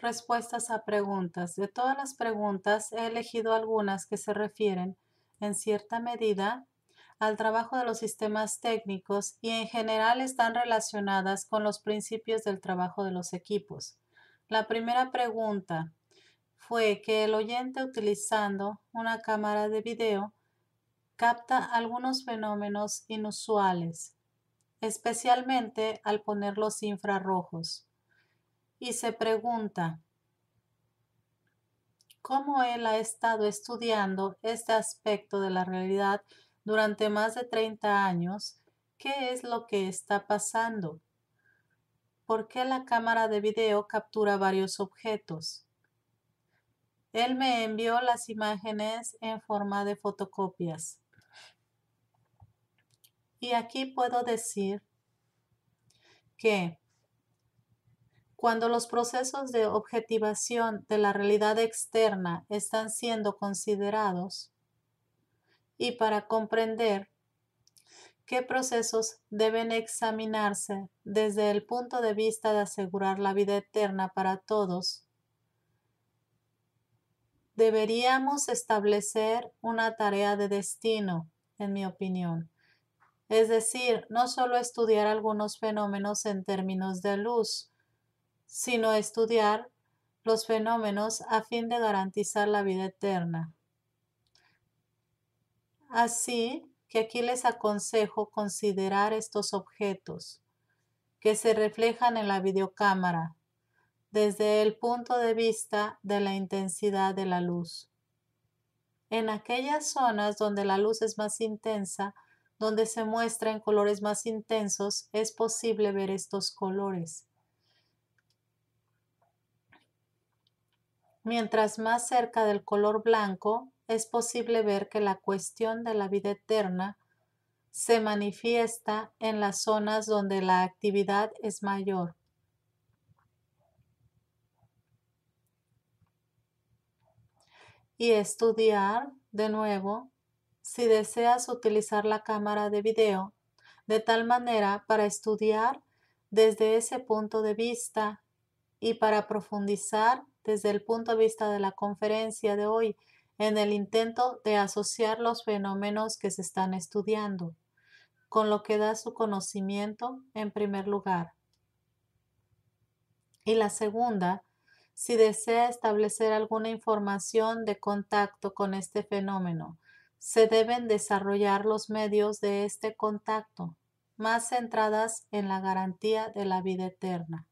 A: respuestas a preguntas. De todas las preguntas he elegido algunas que se refieren, en cierta medida, al trabajo de los sistemas técnicos y en general están relacionadas con los principios del trabajo de los equipos. La primera pregunta fue que el oyente utilizando una cámara de video capta algunos fenómenos inusuales, especialmente al poner los infrarrojos y se pregunta cómo él ha estado estudiando este aspecto de la realidad durante más de 30 años, qué es lo que está pasando. ¿Por qué la cámara de video captura varios objetos? Él me envió las imágenes en forma de fotocopias. Y aquí puedo decir que cuando los procesos de objetivación de la realidad externa están siendo considerados y para comprender qué procesos deben examinarse desde el punto de vista de asegurar la vida eterna para todos, deberíamos establecer una tarea de destino, en mi opinión. Es decir, no solo estudiar algunos fenómenos en términos de luz, sino estudiar los fenómenos a fin de garantizar la vida eterna. Así que aquí les aconsejo considerar estos objetos que se reflejan en la videocámara desde el punto de vista de la intensidad de la luz. En aquellas zonas donde la luz es más intensa, donde se muestran colores más intensos, es posible ver estos colores. Mientras más cerca del color blanco, es posible ver que la cuestión de la vida eterna se manifiesta en las zonas donde la actividad es mayor. Y estudiar de nuevo si deseas utilizar la cámara de video de tal manera para estudiar desde ese punto de vista y para profundizar desde el punto de vista de la conferencia de hoy en el intento de asociar los fenómenos que se están estudiando con lo que da su conocimiento en primer lugar. Y la segunda, si desea establecer alguna información de contacto con este fenómeno, se deben desarrollar los medios de este contacto, más centradas en la garantía de la vida eterna.